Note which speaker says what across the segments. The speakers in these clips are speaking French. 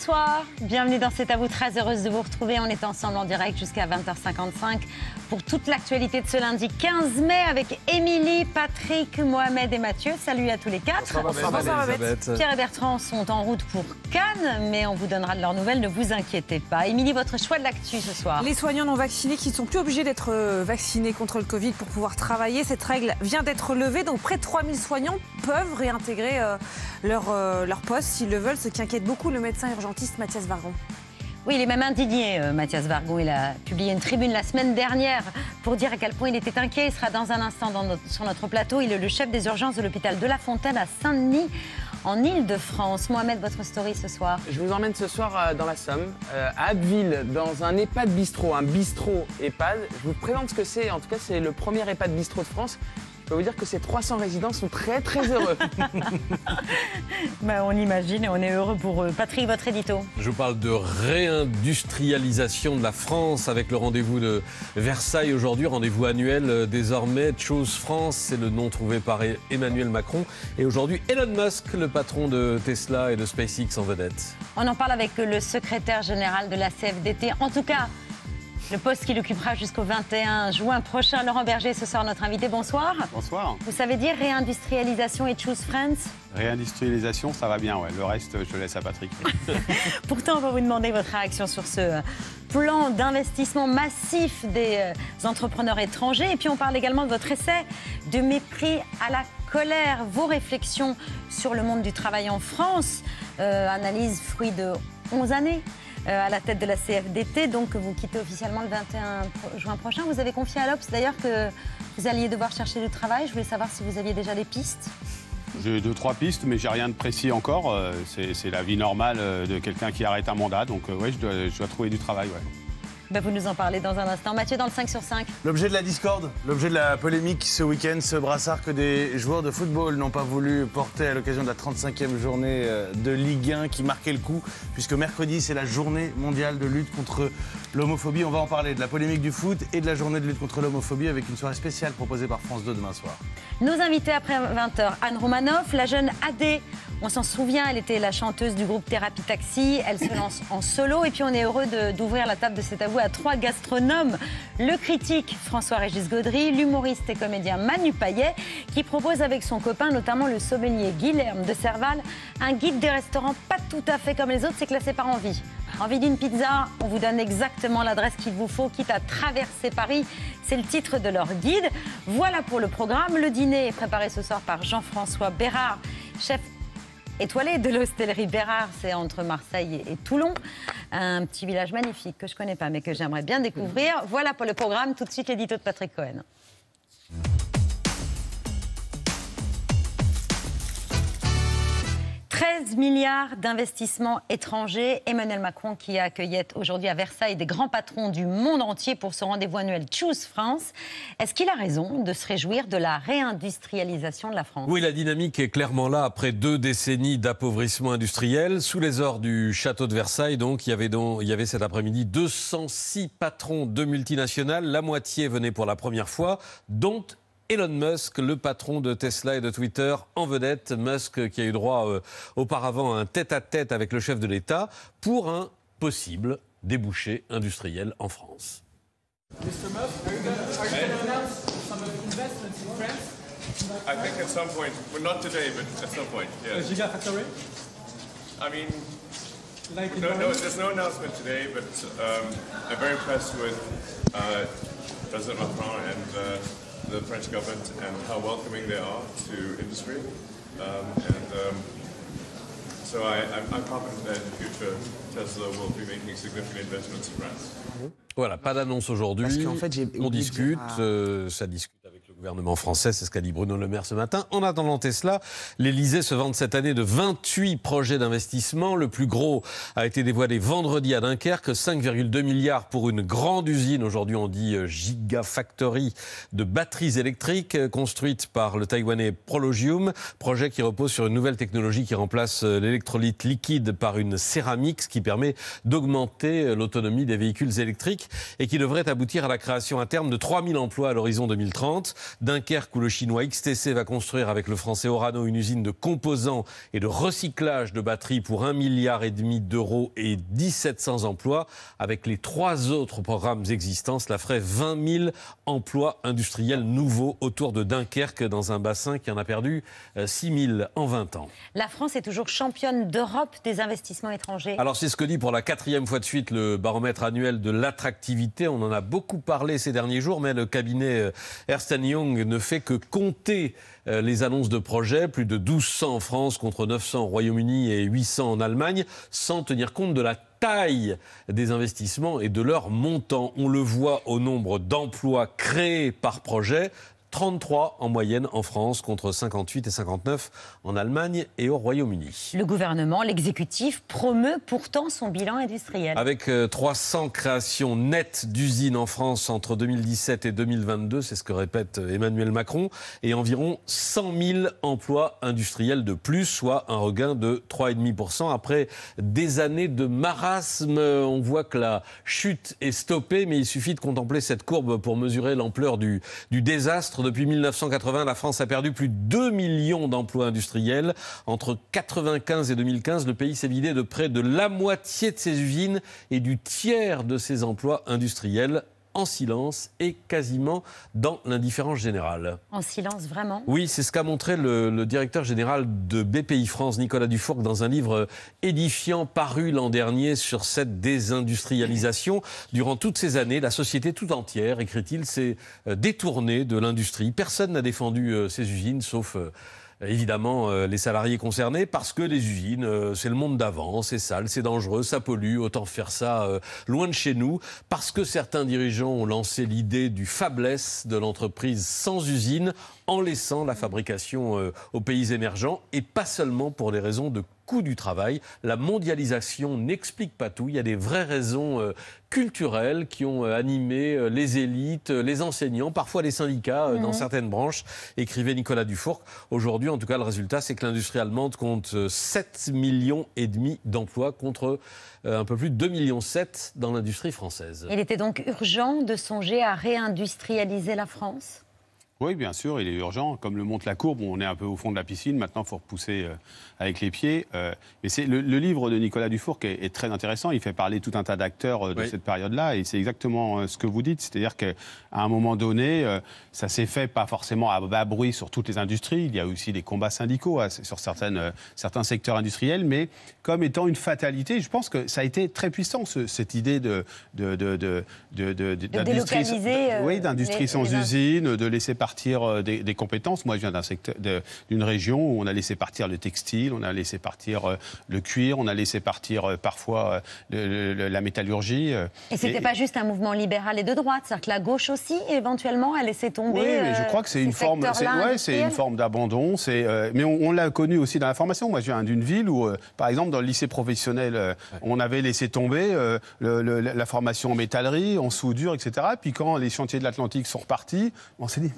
Speaker 1: Bonsoir, bienvenue dans C'est à vous, très heureuse de vous retrouver. On est ensemble en direct jusqu'à 20h55 pour toute l'actualité de ce lundi 15 mai avec Émilie, Patrick, Mohamed et Mathieu. Salut à tous les quatre. Bonsoir, Pierre et Bertrand sont en route pour Cannes, mais on vous donnera de leurs nouvelles, ne vous inquiétez pas. Émilie, votre choix de l'actu ce soir. Les soignants
Speaker 2: non vaccinés qui ne sont plus obligés d'être euh, vaccinés contre le Covid pour pouvoir travailler, cette règle vient d'être levée, donc près de 3000 soignants peuvent réintégrer euh, leur, euh, leur poste s'ils le veulent, ce qui
Speaker 1: inquiète beaucoup le médecin urgentiste Mathias Vargon. Oui, il est même indigné, euh, Mathias Vargon. Il a publié une tribune la semaine dernière pour dire à quel point il était inquiet. Il sera dans un instant sur notre plateau. Il est le chef des urgences de l'hôpital de La Fontaine à Saint-Denis en Ile-de-France. Mohamed, votre story ce soir
Speaker 3: Je vous emmène ce soir euh, dans la Somme, euh, à Abbeville, dans un EHPAD bistrot, un bistrot EHPAD. Je vous présente ce que c'est. En tout cas, c'est le premier EHPAD bistrot de France peux vous dire que ces
Speaker 1: 300 résidents sont très très heureux. Bah, on imagine et on est heureux pour eux. Patrick, votre édito.
Speaker 4: Je parle de réindustrialisation de la France avec le rendez-vous de Versailles aujourd'hui, rendez-vous annuel euh, désormais. Chose France, c'est le nom trouvé par e- Emmanuel Macron. Et aujourd'hui, Elon Musk, le patron de Tesla et de SpaceX en vedette.
Speaker 1: On en parle avec le secrétaire général de la CFDT. En tout cas, le poste qu'il occupera jusqu'au 21 juin prochain. Laurent Berger, ce soir notre invité, bonsoir. Bonsoir. Vous savez dire réindustrialisation et Choose Friends
Speaker 5: Réindustrialisation, ça va bien, ouais. Le reste, je laisse à Patrick.
Speaker 1: Pourtant, on va vous demander votre réaction sur ce euh, plan d'investissement massif des euh, entrepreneurs étrangers. Et puis, on parle également de votre essai de mépris à la colère. Vos réflexions sur le monde du travail en France, euh, analyse fruit de 11 années euh, à la tête de la CFDT, donc vous quittez officiellement le 21 juin prochain. Vous avez confié à l'OPS d'ailleurs que vous alliez devoir chercher du travail. Je voulais savoir si vous aviez déjà des pistes.
Speaker 5: J'ai deux, trois pistes, mais j'ai rien de précis encore. Euh, c'est la vie normale euh, de quelqu'un qui arrête un mandat. Donc, oui, je dois, trouver du travail.
Speaker 1: Ben, vous nous en parlez dans un instant. Mathieu, dans le 5 sur 5.
Speaker 6: L'objet de la discorde, l'objet de la polémique ce week-end, ce brassard que des joueurs de football n'ont pas voulu porter à l'occasion de la 35e journée euh, de Ligue 1 qui marquait le coup, puisque mercredi, c'est la journée mondiale de lutte contre L'homophobie, on va en parler, de la polémique du foot et de la journée de lutte contre l'homophobie avec une soirée spéciale proposée par France 2 demain soir.
Speaker 1: Nos invités après 20h, Anne Romanoff, la jeune Adé. On s'en souvient, elle était la chanteuse du groupe Thérapie Taxi. Elle se lance en solo. Et puis, on est heureux d'ouvrir la table de cet avou à trois gastronomes. Le critique François-Régis Gaudry, l'humoriste et comédien Manu Payet, qui propose avec son copain, notamment le sommelier Guilherme de Serval, un guide des restaurants pas tout à fait comme les autres, c'est classé par envie. Envie d'une pizza On vous donne exactement l'adresse qu'il vous faut, quitte à traverser Paris. C'est le titre de leur guide. Voilà pour le programme. Le dîner est préparé ce soir par Jean-François Bérard, chef étoilé de l'hostellerie Bérard. C'est entre Marseille et Toulon. Un petit village magnifique que je ne connais pas, mais que j'aimerais bien découvrir. Voilà pour le programme. Tout de suite, l'édito de Patrick Cohen. 13 milliards d'investissements étrangers. Emmanuel Macron qui accueillait aujourd'hui à Versailles des grands patrons du monde entier pour ce rendez-vous annuel Choose France. Est-ce qu'il a raison de se réjouir de la réindustrialisation de la France
Speaker 4: Oui, la dynamique est clairement là après deux décennies d'appauvrissement industriel. Sous les ors du château de Versailles, donc, il y avait, il y avait cet après-midi 206 patrons de multinationales. La moitié venait pour la première fois, dont Elon Musk, le patron de Tesla et de Twitter, en vedette. Musk qui a eu droit euh, auparavant à un tête-à-tête -tête avec le chef de l'État pour un possible débouché industriel en France. Musk,
Speaker 6: France? I think at some point, well, not today, but at some point, yeah. A gigafactory? I mean, like no, no, there's no announcement today, but um, I'm very impressed with uh, President Macron and uh, the French government and how welcoming they are to industry. Um, and um, so I, I'm, I'm confident that in the future Tesla will be making significant investments in France.
Speaker 4: Voilà, pas d'annonce aujourd'hui. Parce qu'en fait, j'ai on discute, à... euh, ça discute avec gouvernement français, c'est ce qu'a dit Bruno Le Maire ce matin. En attendant Tesla, l'Elysée se vante cette année de 28 projets d'investissement. Le plus gros a été dévoilé vendredi à Dunkerque, 5,2 milliards pour une grande usine, aujourd'hui on dit euh, gigafactory, de batteries électriques euh, construite par le taïwanais Prologium, projet qui repose sur une nouvelle technologie qui remplace euh, l'électrolyte liquide par une céramique, ce qui permet d'augmenter l'autonomie des véhicules électriques et qui devrait aboutir à la création à terme de 3000 emplois à l'horizon 2030. Dunkerque, où le chinois XTC va construire avec le français Orano une usine de composants et de recyclage de batteries pour 1,5 milliard d'euros et 1700 emplois. Avec les trois autres programmes existants, cela ferait 20 000 emplois industriels nouveaux autour de Dunkerque dans un bassin qui en a perdu 6 euh, 000 en 20 ans.
Speaker 1: La France est toujours championne d'Europe des investissements étrangers. Alors
Speaker 4: c'est ce que dit pour la quatrième fois de suite le baromètre annuel de l'attractivité. On en a beaucoup parlé ces derniers jours, mais le cabinet euh, Ernst Young ne fait que compter euh, les annonces de projets, plus de 1200 en France contre 900 au Royaume-Uni et 800 en Allemagne, sans tenir compte de la taille des investissements et de leur montant. On le voit au nombre d'emplois créés par projet, 33 en moyenne en France contre 58 et 59 en Allemagne et au Royaume-Uni.
Speaker 1: Le gouvernement, l'exécutif, promeut pourtant son bilan industriel.
Speaker 4: Avec 300 euh, créations nettes d'usines en France entre 2017 et 2022, c'est ce que répète euh, Emmanuel Macron, et environ 100 000 emplois industriels de plus, soit un regain de 3,5% après des années de marasme. On voit que la chute est stoppée, mais il suffit de contempler cette courbe pour mesurer l'ampleur du, du désastre depuis 1980, la France a perdu plus de 2 millions d'emplois industriels. Entre 1995 et 2015, le pays s'est vidé de près de la moitié de ses usines et du tiers de ses emplois industriels en silence et quasiment dans l'indifférence générale.
Speaker 1: En silence, vraiment
Speaker 4: Oui, c'est ce qu'a montré le, directeur général de BPI France, Nicolas Dufourc, dans un livre édifiant paru l'an dernier sur cette désindustrialisation. Durant toutes ces années, la société tout entière, écrit-il, s'est euh, détournée de l'industrie. Personne n'a défendu euh, ses usines, sauf euh, évidemment euh, les salariés concernés parce que les usines, euh, c'est le monde d'avant, c'est sale, c'est dangereux, ça pollue, autant faire ça euh, loin de chez nous, parce que certains dirigeants ont lancé l'idée du fabless de l'entreprise sans usine en laissant la fabrication aux pays émergents et pas seulement pour des raisons de du travail. La mondialisation n'explique pas tout. Il y a des vraies raisons euh, culturelles qui ont euh, animé euh, les élites, les enseignants, parfois les syndicats dans mhm. certaines branches, écrivait Nicolas Dufourc. Aujourd'hui, en tout cas, le résultat, c'est que l'industrie allemande compte 7 millions et demi d'emplois contre un peu plus de 2 millions 7 dans l'industrie française. Il
Speaker 1: était donc urgent de songer à réindustrialiser la France
Speaker 4: oui, bien sûr, il est urgent. Comme le montre la
Speaker 5: courbe, on est un peu au fond de la piscine. Maintenant, il faut repousser euh, avec les pieds. Mais euh. c'est le, livre de Nicolas Dufour qui est, très intéressant. Il fait parler tout un tas d'acteurs euh, de cette période-là. Et c'est exactement ce que vous dites. C'est-à-dire qu'à un moment donné, ça s'est fait pas forcément à bas bruit sur toutes les industries. Il y a aussi des combats syndicaux hein, sur certaines, certains secteurs industriels. Mais comme étant une fatalité, je pense que ça a été très puissant, cette idée de, d'industrie, oui, sans usine, de laisser partir partir euh, des, compétences. Moi, je viens d'une région où on a laissé partir le textile, on a laissé partir euh, le cuir, on a laissé partir euh, parfois la métallurgie. Et c'était pas
Speaker 1: juste un mouvement libéral et de droite, c'est-à-dire que la gauche aussi, éventuellement, a laissé tomber. Oui, mais je crois que c'est une forme, c'est une
Speaker 5: forme d'abandon. C'est, mais on, l'a connu aussi dans la formation. Moi, je viens d'une ville où, par exemple, dans le lycée professionnel, on avait laissé tomber la formation en métallerie, en soudure, etc. Puis quand les chantiers de l'Atlantique sont repartis, on s'est dit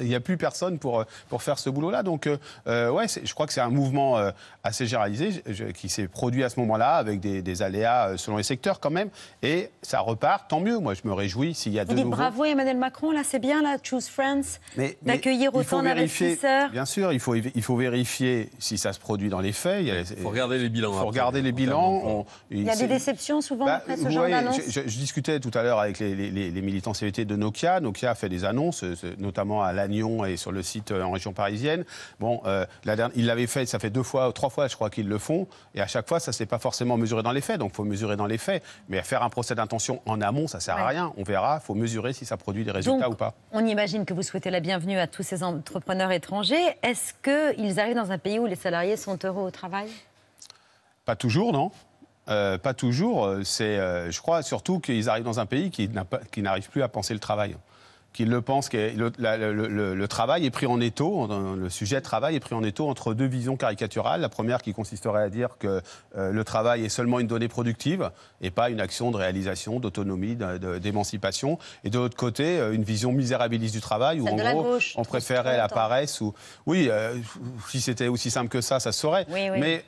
Speaker 5: il n'y a plus personne pour, euh, pour faire ce boulot-là. Donc, euh, euh, ouais, je crois que c'est un mouvement assez généralisé qui s'est produit à ce moment-là avec des, aléas selon les secteurs quand même. Et ça repart, tant mieux. Moi, je me réjouis s'il y a Vous de nouveaux... bravo
Speaker 1: Emmanuel Macron, là, c'est bien, là, Choose France,
Speaker 5: d'accueillir autant d'investisseurs. Bien sûr, il faut, il faut vérifier si ça se produit dans les faits. Il faut regarder les bilans. Il faut regarder les bilans. il y a des
Speaker 1: déceptions souvent bah, après ce genre d'annonce. Je,
Speaker 5: discutais tout à l'heure avec les, militants CVT de Nokia. Nokia a fait des annonces, notamment à Lannion et sur le site euh, en région parisienne. Bon, euh, la il l'avait fait, ça fait deux fois, trois fois, je crois qu'ils le font. Et à chaque fois, ça ne s'est pas forcément mesuré dans les faits. Donc, il faut mesurer dans les faits. Mais faire un procès d'intention en amont, ça ne sert à rien. On verra. Il faut mesurer si ça produit des résultats ou pas.
Speaker 1: On imagine que vous souhaitez la bienvenue à tous ces entrepreneurs étrangers. Est-ce qu'ils arrivent dans un pays où les salariés sont heureux au travail
Speaker 5: Pas toujours, non. Euh, pas toujours. Euh, c'est, je crois surtout qu'ils arrivent dans un pays qui n'arrive plus à penser le travail qu'il le pense que le, travail est pris en étau, le sujet travail est pris en étau entre deux visions caricaturales. La première qui consisterait à dire que euh, le travail est seulement une donnée productive et pas une action de réalisation, d'autonomie, d'émancipation. Et de l'autre côté, euh, une vision misérabiliste du travail où en gros on préférait la paresse. Ou oui, euh, si c'était aussi simple que ça, ça se saurait. Mais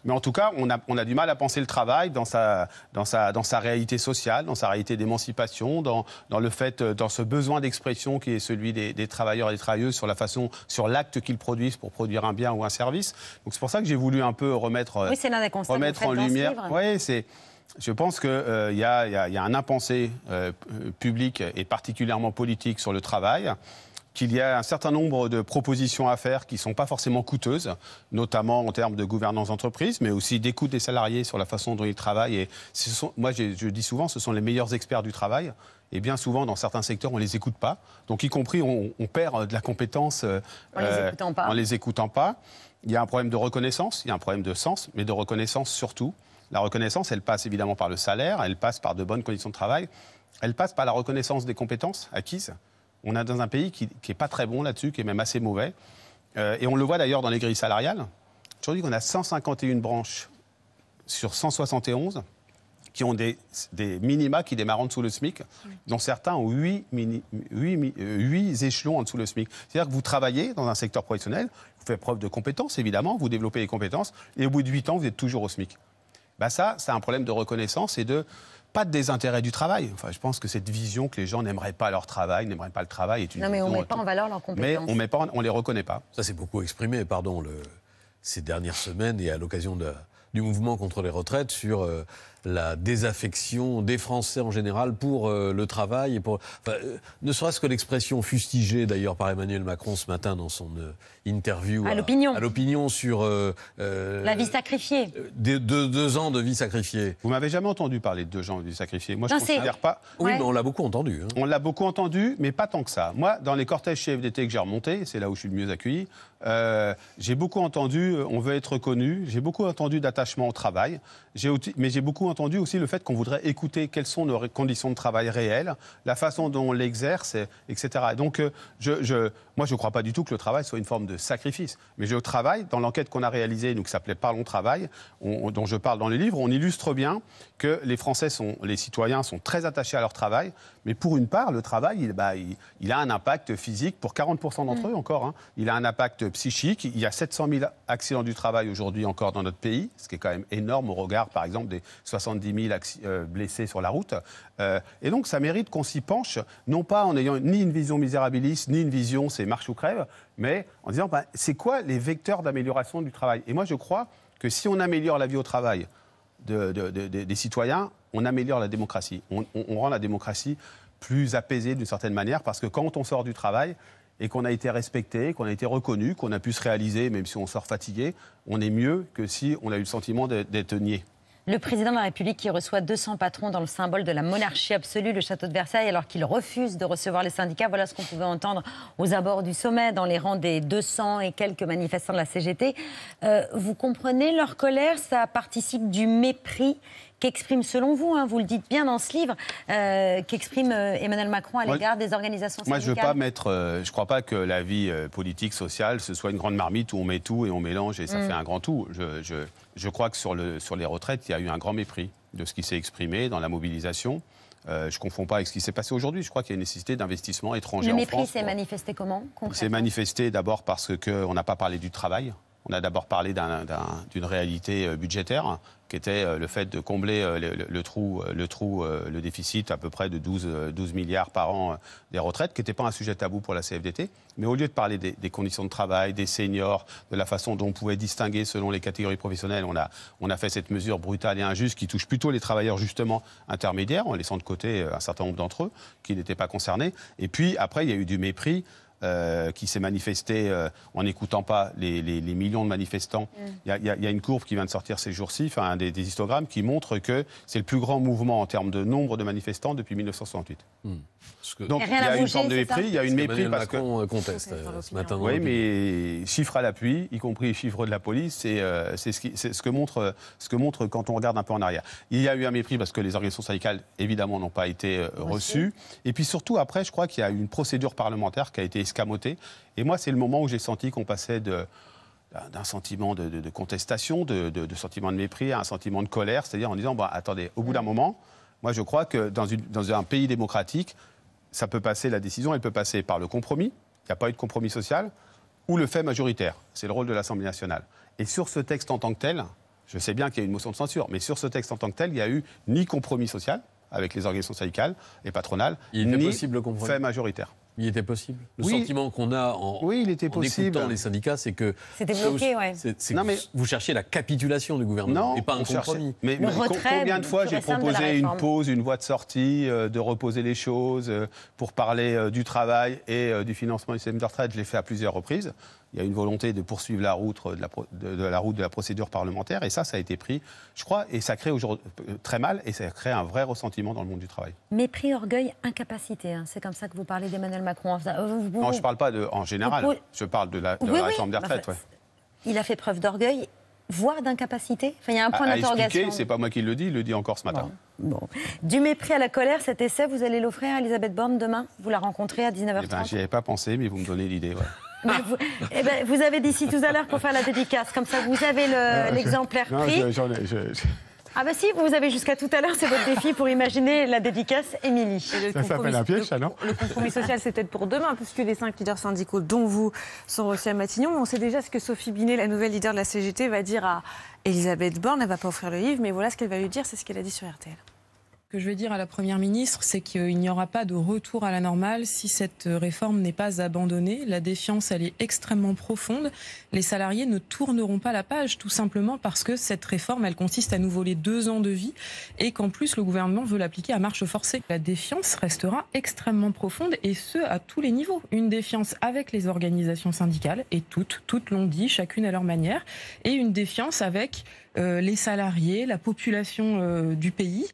Speaker 5: mais en tout cas, on a on a du mal à penser le travail dans sa dans sa dans sa réalité sociale, dans sa réalité d'émancipation, dans dans le fait dans ce besoin d'expression qui est celui des, travailleurs et des travailleuses sur la façon, sur l'acte qu'ils produisent pour produire un bien ou un service. Donc c'est pour ça que j'ai voulu un peu remettre, euh, remettre en lumière. Oui, c'est. Je pense qu'il euh, il y, y, a un impensé euh, public et particulièrement politique sur le travail. Il y a un certain nombre de propositions à faire qui ne sont pas forcément coûteuses, notamment en termes de gouvernance d'entreprise, mais aussi d'écoute des salariés sur la façon dont ils travaillent. Et moi, je, dis souvent, ce sont les meilleurs experts du travail. Et bien souvent, dans certains secteurs, on ne les écoute pas. Donc, y compris, on, perd euh, de la compétence euh, en, euh, ne les écoutant pas. Il y a un problème de reconnaissance, il y a un problème de sens, mais de reconnaissance surtout. La reconnaissance, elle passe évidemment par le salaire, elle passe par de bonnes conditions de travail, elle passe par la reconnaissance des compétences acquises. On est dans un pays qui n'est pas très bon là-dessus, qui est même assez mauvais. Euh, et on le voit d'ailleurs dans les grilles salariales. Aujourd'hui, on a 151 branches sur 171 qui ont des, minima qui démarrent en dessous le SMIC, dont certains ont 8, 8, euh, échelons en dessous le SMIC. C'est-à-dire que vous travaillez dans un secteur professionnel, vous faites preuve de compétences, évidemment, vous développez les compétences, et au bout de 8 ans, vous êtes toujours au SMIC. Bah ça, c'est un problème de reconnaissance et de, pas de désintérêt du travail. Enfin, je pense que cette vision que les gens n'aimeraient pas leur travail, n'aimeraient pas le travail, est une. Non, mais on ne met pas en
Speaker 1: valeur leurs compétences. Mais on
Speaker 5: met les reconnaît pas. Ça s'est
Speaker 4: beaucoup exprimé, pardon, ces dernières semaines et à l'occasion du mouvement contre les retraites sur euh, la désaffection des Français en général pour euh, le travail. Et pour, euh, ne serait-ce que l'expression fustigée d'ailleurs par Emmanuel Macron ce matin dans son euh, interview à, à l'opinion sur... la
Speaker 1: vie sacrifiée.
Speaker 4: deux, ans de vie sacrifiée. Vous m'avez jamais entendu parler de deux ans de vie sacrifiée.
Speaker 1: Moi, je ne considère pas... Oui, mais on
Speaker 4: l'a beaucoup entendu.
Speaker 5: Hein. On l'a beaucoup entendu, mais pas tant que ça. Moi, dans les cortèges chez FDT que j'ai remonté, c'est là où je suis le mieux accueilli, j'ai beaucoup entendu, on veut être connu. j'ai beaucoup entendu d'attachement au travail mais j'ai beaucoup entendu aussi le fait qu'on voudrait écouter quelles sont nos conditions de travail réelles, la façon dont on l'exerce, etc. donc, euh, je, moi, je ne crois pas du tout que le travail soit une forme de sacrifice. Mais je travail, dans l'enquête qu'on a réalisée, donc, qui s'appelait Parlons Travail, dont je parle dans les livres, on illustre bien que les Français, sont, les citoyens, sont très attachés à leur travail. Mais pour une part, le travail, il, bah, il, a un impact physique pour 40% d'entre mm. eux encore. Hein. Il a un impact psychique. Il y a 700 000 accidents du travail aujourd'hui encore dans notre pays, ce qui est quand même énorme au regard par exemple, des 70 000 euh, blessés sur la route. Euh, et donc, ça mérite qu'on s'y penche, non pas en ayant ni une vision misérabiliste, ni une vision c'est marche ou crève, mais en disant ben, c'est quoi les vecteurs d'amélioration du travail Et moi, je crois que si on améliore la vie au travail des citoyens, on améliore la démocratie. on rend la démocratie plus apaisée d'une certaine manière, parce que quand on sort du travail, et qu'on a été respecté, qu'on a été reconnu, qu'on a pu se réaliser, même si on sort fatigué, on est mieux que si on a eu le sentiment d'être nié.
Speaker 1: Le président de la République qui reçoit 200 patrons dans le symbole de la monarchie absolue, le château de Versailles, alors qu'il refuse de recevoir les syndicats. Voilà ce qu'on pouvait entendre aux abords du sommet, dans les rangs des 200 et quelques manifestants de la CGT. Euh, vous comprenez leur colère Ça participe du mépris qu'exprime, selon vous, hein, vous le dites bien dans ce livre, euh, qu'exprime euh, Emmanuel Macron à l'égard des organisations syndicales Moi, je ne veux pas
Speaker 5: mettre. je crois pas que la vie politique, sociale, ce soit une grande marmite où on met tout et on mélange et ça mm. fait un grand tout. je, je crois que sur, les retraites, il y a eu un grand mépris de ce qui s'est exprimé dans la mobilisation. Euh, je ne confonds pas avec ce qui s'est passé aujourd'hui. Je crois qu'il y a une nécessité d'investissement étranger le mépris s'est
Speaker 1: manifesté comment Il s'est
Speaker 5: manifesté d'abord parce qu'on n'a pas parlé du travail. On a d'abord parlé d'une réalité euh, budgétaire qui était euh, le fait de combler euh, le, trou, euh, le déficit à peu près de 12, milliards par an des retraites, qui n'était pas un sujet tabou pour la CFDT. Mais au lieu de parler des, conditions de travail, des seniors, de la façon dont on pouvait distinguer selon les catégories professionnelles, on a fait cette mesure brutale et injuste qui touche plutôt les travailleurs justement intermédiaires, en laissant de côté un certain nombre d'entre eux qui n'étaient pas concernés. Et puis après, il y a eu du mépris. Euh, qui s'est manifesté euh, en n'écoutant pas les, millions de manifestants. Mm. Il y, a une courbe qui vient de sortir ces jours-ci, enfin, des, histogrammes, qui montre que c'est le plus grand mouvement en termes de nombre de manifestants depuis 1968. Mm. Donc il y a une forme de mépris, il y a une mépris parce euh, conteste ce matin. Oui, mais chiffres à l'appui, y compris chiffres de la police, c'est ce, que montre, ce que montre quand on regarde un peu en arrière. Il y a eu un mépris parce que les organisations syndicales, évidemment, n'ont pas été reçues. Et puis surtout, après, je crois qu'il y a eu une procédure parlementaire qui a été escamoté. Et moi, c'est le moment où j'ai senti qu'on passait d'un sentiment de, contestation, de, sentiment de mépris, à un sentiment de colère, c'est-à-dire en disant, bah, attendez, au bout d'un moment, moi je crois que dans, un pays démocratique, ça peut passer, la décision, elle peut passer par le compromis, il n'y a pas eu de compromis social, ou le fait majoritaire, c'est le rôle de l'Assemblée nationale. Et sur ce texte en tant que tel, je sais bien qu'il y a une motion de censure, mais sur ce texte en tant que tel, il n'y a eu ni compromis social avec les organisations syndicales et patronales, ni fait
Speaker 4: majoritaire. Il était possible. Le sentiment qu'on a en, écoutant les syndicats, c'est que, bloqué, vous, mais, vous cherchez la capitulation du gouvernement et pas un compromis.
Speaker 5: Mais, combien de fois j'ai proposé une pause, une voie de sortie, euh, de reposer les choses euh, pour parler euh, du travail et du financement du système de retraite Je l'ai fait à plusieurs reprises il y a une volonté de poursuivre la route euh, de la, route de la procédure parlementaire. Et ça, ça a été pris, je crois, et ça crée aujourd'hui euh, très mal, et ça crée un vrai ressentiment dans le monde du travail.
Speaker 1: Mépris, orgueil, incapacité. Hein. C'est comme ça que vous parlez d'Emmanuel Macron. Euh, non, je ne
Speaker 5: parle pas de, en général. je parle de la, de réforme des bah, retraites.
Speaker 1: Il a fait preuve d'orgueil voire d'incapacité il y a un point d'interrogation. C'est
Speaker 5: pas moi qui le dis, il le dit encore ce matin. Bon.
Speaker 1: Du mépris à la colère, cet essai, vous allez l'offrir à Elisabeth Borne demain Vous la rencontrez à 19h30 eh ben,
Speaker 5: J'y avais pas pensé, mais vous me donnez l'idée
Speaker 1: vous, eh ben, vous avez d'ici tout à l'heure pour faire la dédicace. Comme ça, vous avez ah, l'exemplaire pris. ah ben si, vous avez jusqu'à tout à l'heure, c'est votre défi pour imaginer la dédicace Émilie. Ça s'appelle un piège,
Speaker 2: ça,
Speaker 7: non Le compromis social,
Speaker 2: c'est peut-être pour demain, puisque les cinq leaders syndicaux, dont vous, sont reçus à Matignon. On sait déjà ce que Sophie Binet, la nouvelle leader de la CGT, va dire à Elisabeth Borne. Elle ne va pas offrir le livre, mais voilà ce qu'elle va lui dire, c'est ce qu'elle a dit sur RTL. « Ce que je vais dire à la Première ministre, c'est qu'il n'y aura pas de retour à la normale si cette réforme n'est pas abandonnée. La défiance, elle est extrêmement profonde. Les salariés ne tourneront pas la page, tout simplement parce que cette réforme, elle consiste à nous voler deux ans de vie et qu'en plus, le gouvernement veut l'appliquer à marche forcée. La défiance restera extrêmement profonde et ce, à tous les niveaux. Une défiance avec les organisations syndicales, et toutes, toutes l'ont dit, chacune à leur manière, et une défiance avec euh, les salariés, la population euh, du pays.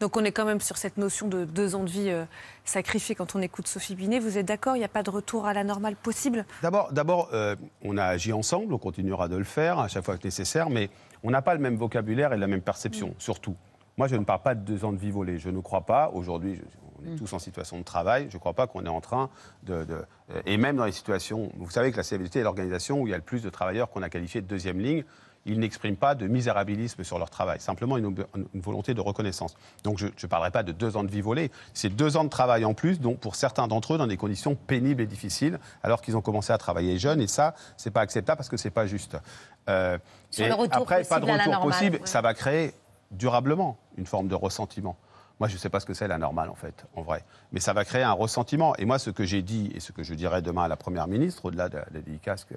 Speaker 2: Donc on est quand même sur cette notion de deux ans de vie euh, sacrifiés quand on écoute Sophie Binet. Vous êtes d'accord Il n'y a pas de retour à la normale possible
Speaker 5: D'abord, euh, on a agi ensemble, on continuera de le faire à chaque fois que nécessaire, mais on n'a pas le même vocabulaire et la même perception, mm. surtout. Moi, je ne parle pas de deux ans de vie volée. Je ne crois pas, aujourd'hui, on est mm. tous en situation de travail, je ne crois pas qu'on est en train de, de, euh, Et même dans les situations... Vous savez que la CFDT est l'organisation où il y a le plus de travailleurs qu'on a qualifiés de deuxième ligne ils n'expriment pas de misérabilisme sur leur travail, simplement une, volonté de reconnaissance. Donc je ne parlerai pas de deux ans de vie volée, c'est deux ans de travail en plus, donc pour certains d'entre eux dans des conditions pénibles et difficiles, alors qu'ils ont commencé à travailler jeunes, et ça, c'est pas acceptable parce que c'est pas juste. Euh, sur le retour après, pas de retour possible, ça va créer durablement une forme de ressentiment. Moi, je ne sais pas ce que c'est la normale, en fait, en vrai. Mais ça va créer un ressentiment. Et moi, ce que j'ai dit et ce que je dirai demain à la Première ministre, au-delà de la que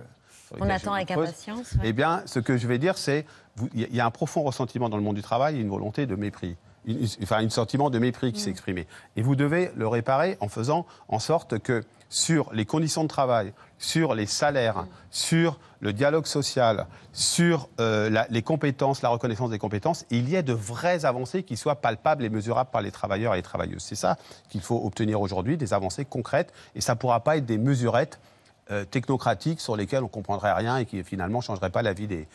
Speaker 5: on attend avec
Speaker 1: impatience.
Speaker 5: Eh bien, ce que je vais dire, c'est qu'il y a un profond ressentiment dans le monde du travail et une volonté de mépris. enfin, un sentiment de mépris qui mm. s'est exprimé. Et vous devez le réparer en faisant en sorte que sur les conditions de travail, sur les salaires, mm. sur le dialogue social, sur euh, les compétences, la reconnaissance des compétences, il y ait de vraies avancées qui soient palpables et mesurables par les travailleurs et les travailleuses. C'est ça qu'il faut obtenir aujourd'hui, des avancées concrètes, et ça ne pourra pas être des mesurettes euh, technocratiques sur lesquelles on ne comprendrait rien et qui finalement ne changeraient pas la vie des,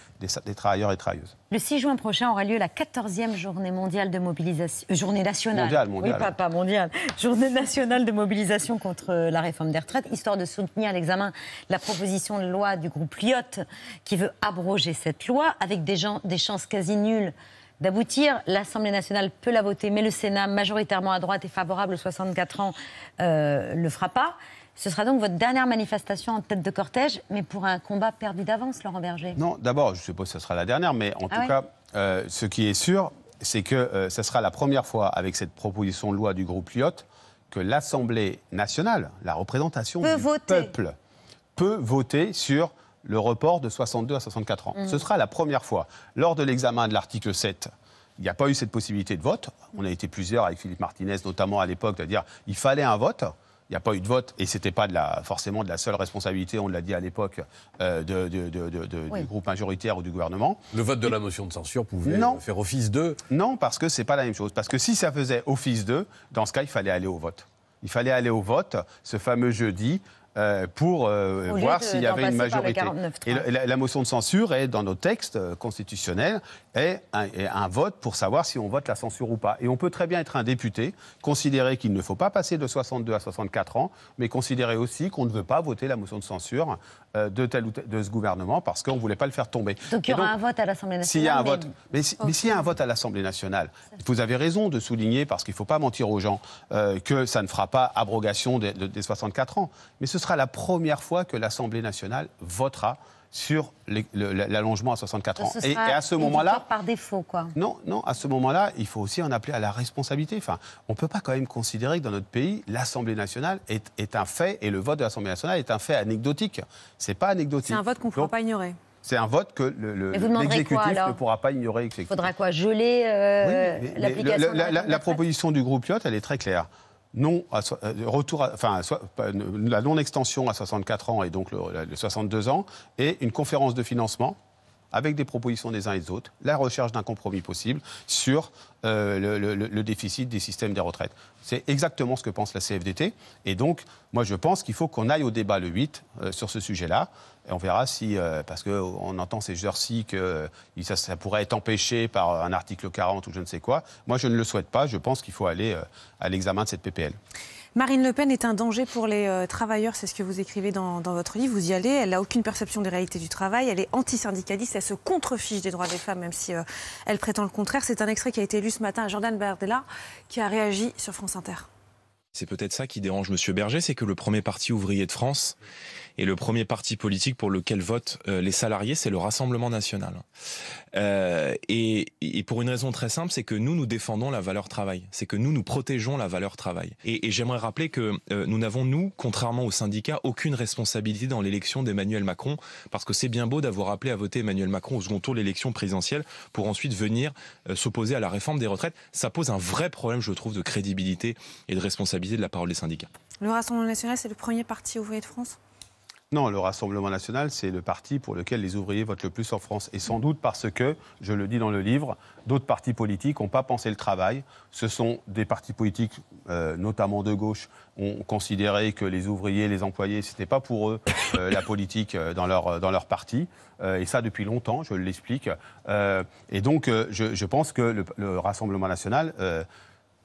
Speaker 5: travailleurs et travailleuses.
Speaker 1: Le 6 juin prochain aura lieu la 14e journée mondiale de mobilisation. Euh, journée nationale. Mondiale, mondiale. Oui, pas, mondiale. Journée nationale de mobilisation contre euh, la réforme des retraites, histoire de soutenir à l'examen la proposition de loi du groupe Lyotte qui veut abroger cette loi avec des, gens, des chances quasi nulles d'aboutir. L'Assemblée nationale peut la voter, mais le Sénat, majoritairement à droite et favorable aux 64 ans, ne le fera pas. Ce sera donc votre dernière manifestation en tête de cortège, mais pour un combat perdu d'avance, Laurent Berger
Speaker 5: Non, d'abord, je suppose sais pas ce sera la dernière, mais en ah tout cas, euh, ce qui est sûr, c'est que euh, ce sera la première fois avec cette proposition de loi du groupe Lyot, que l'Assemblée nationale, la représentation du peuple, peut voter sur le report de 62 à 64 ans. Mm. Ce sera la première fois. Lors de l'examen de l'article 7, il n'y a pas eu cette possibilité de vote. On a été plusieurs, avec Philippe Martinez notamment à l'époque, de dire il fallait un vote. Il n'y a pas eu de vote et ce n'était pas forcément de la seule responsabilité, on l'a dit à l'époque, euh, du groupe majoritaire ou du gouvernement. Le vote de la motion de
Speaker 4: censure pouvait faire office d'eux
Speaker 5: Non, parce que ce n'est pas la même chose. Parce que si ça faisait office d'eux, dans ce cas, il fallait aller au vote. Il fallait aller au vote ce fameux jeudi. Euh, pour euh, voir s'il y avait une majorité. la, motion de censure est dans nos textes euh, constitutionnels est un, vote pour savoir si on vote la censure ou pas. Et on peut très bien être un député, considérer qu'il ne faut pas passer de 62 à 64 ans, mais considérer aussi qu'on ne veut pas voter la motion de censure de tel ou de ce gouvernement parce qu'on ne voulait pas le faire tomber. Donc il y aura un
Speaker 1: vote à l'Assemblée nationale. S'il y a un vote,
Speaker 5: mais, s'il y a un vote à l'Assemblée nationale, vous avez raison de souligner parce qu'il ne faut pas mentir aux gens que ça ne fera pas abrogation des, des 64 ans, mais ce sera la première fois que l'Assemblée nationale votera sur l'allongement à 64 ans. et, à ce moment-là,
Speaker 1: par défaut, quoi. Non,
Speaker 5: non. À ce moment-là, il faut aussi en appeler à la responsabilité. Enfin, on peut pas quand même considérer que dans notre pays, l'Assemblée nationale est, un fait et le vote de l'Assemblée nationale est un fait anecdotique. C'est pas anecdotique. C'est un vote qu'on ne pourra pas ignorer. C'est un vote que l'exécutif le, ne pourra pas ignorer. Il faudra
Speaker 1: quoi Geler euh, l'application la, la,
Speaker 5: proposition du groupe Lyot, elle est très claire non euh, retour euh, la non-extension à 64 ans et donc le 62 ans, et une conférence de financement avec des propositions des uns et des autres, la recherche d'un compromis possible sur euh, le, déficit des systèmes des retraites. C'est exactement ce que pense la CFDT. Et donc, moi, je pense qu'il faut qu'on aille au débat le 8 euh, sur ce sujet-là. Et on verra si, euh, parce parce qu'on entend ces heures-ci que ça, ça, pourrait être empêché par un article 40 ou je ne sais quoi. Moi, je ne le souhaite pas. Je pense qu'il faut aller à l'examen de cette PPL.
Speaker 2: Marine Le Pen est un danger pour les euh, travailleurs, c'est ce que vous écrivez dans, votre livre. Vous y allez, elle n'a aucune perception des réalités du travail, elle est antisyndicaliste, elle se contrefiche des droits des femmes, même si euh, elle prétend le contraire. C'est un extrait qui a été lu ce matin à Jordan Bardella, qui a réagi sur France Inter.
Speaker 7: C'est peut-être ça qui dérange M. Berger, c'est que le premier parti ouvrier de France et le premier parti politique pour lequel votent euh, les salariés, c'est le Rassemblement national. Euh, et, pour une raison très simple, c'est que nous, nous défendons la valeur travail. C'est que nous, nous protégeons la valeur travail. Et, j'aimerais rappeler que euh, nous n'avons, nous, contrairement aux syndicats, aucune responsabilité dans l'élection d'Emmanuel Macron, parce que c'est bien beau d'avoir appelé à voter Emmanuel Macron au second tour de l'élection présidentielle pour ensuite venir s'opposer à la réforme des retraites. Ça pose un vrai problème, je trouve, de crédibilité et de responsabilité de la parole des syndicats.
Speaker 2: Le Rassemblement national, c'est le premier parti ouvrier de France
Speaker 5: non, le Rassemblement national, c'est le parti pour lequel les ouvriers votent le plus en France. Et sans doute parce que, je le dis dans le livre, d'autres partis politiques n'ont pas pensé le travail. Ce sont des partis politiques, euh, notamment de gauche, ont considéré que les ouvriers, les employés, ce n'était pas pour eux euh, la politique euh, dans leur, parti. et ça depuis longtemps, je l'explique. et donc, je, pense que le Rassemblement national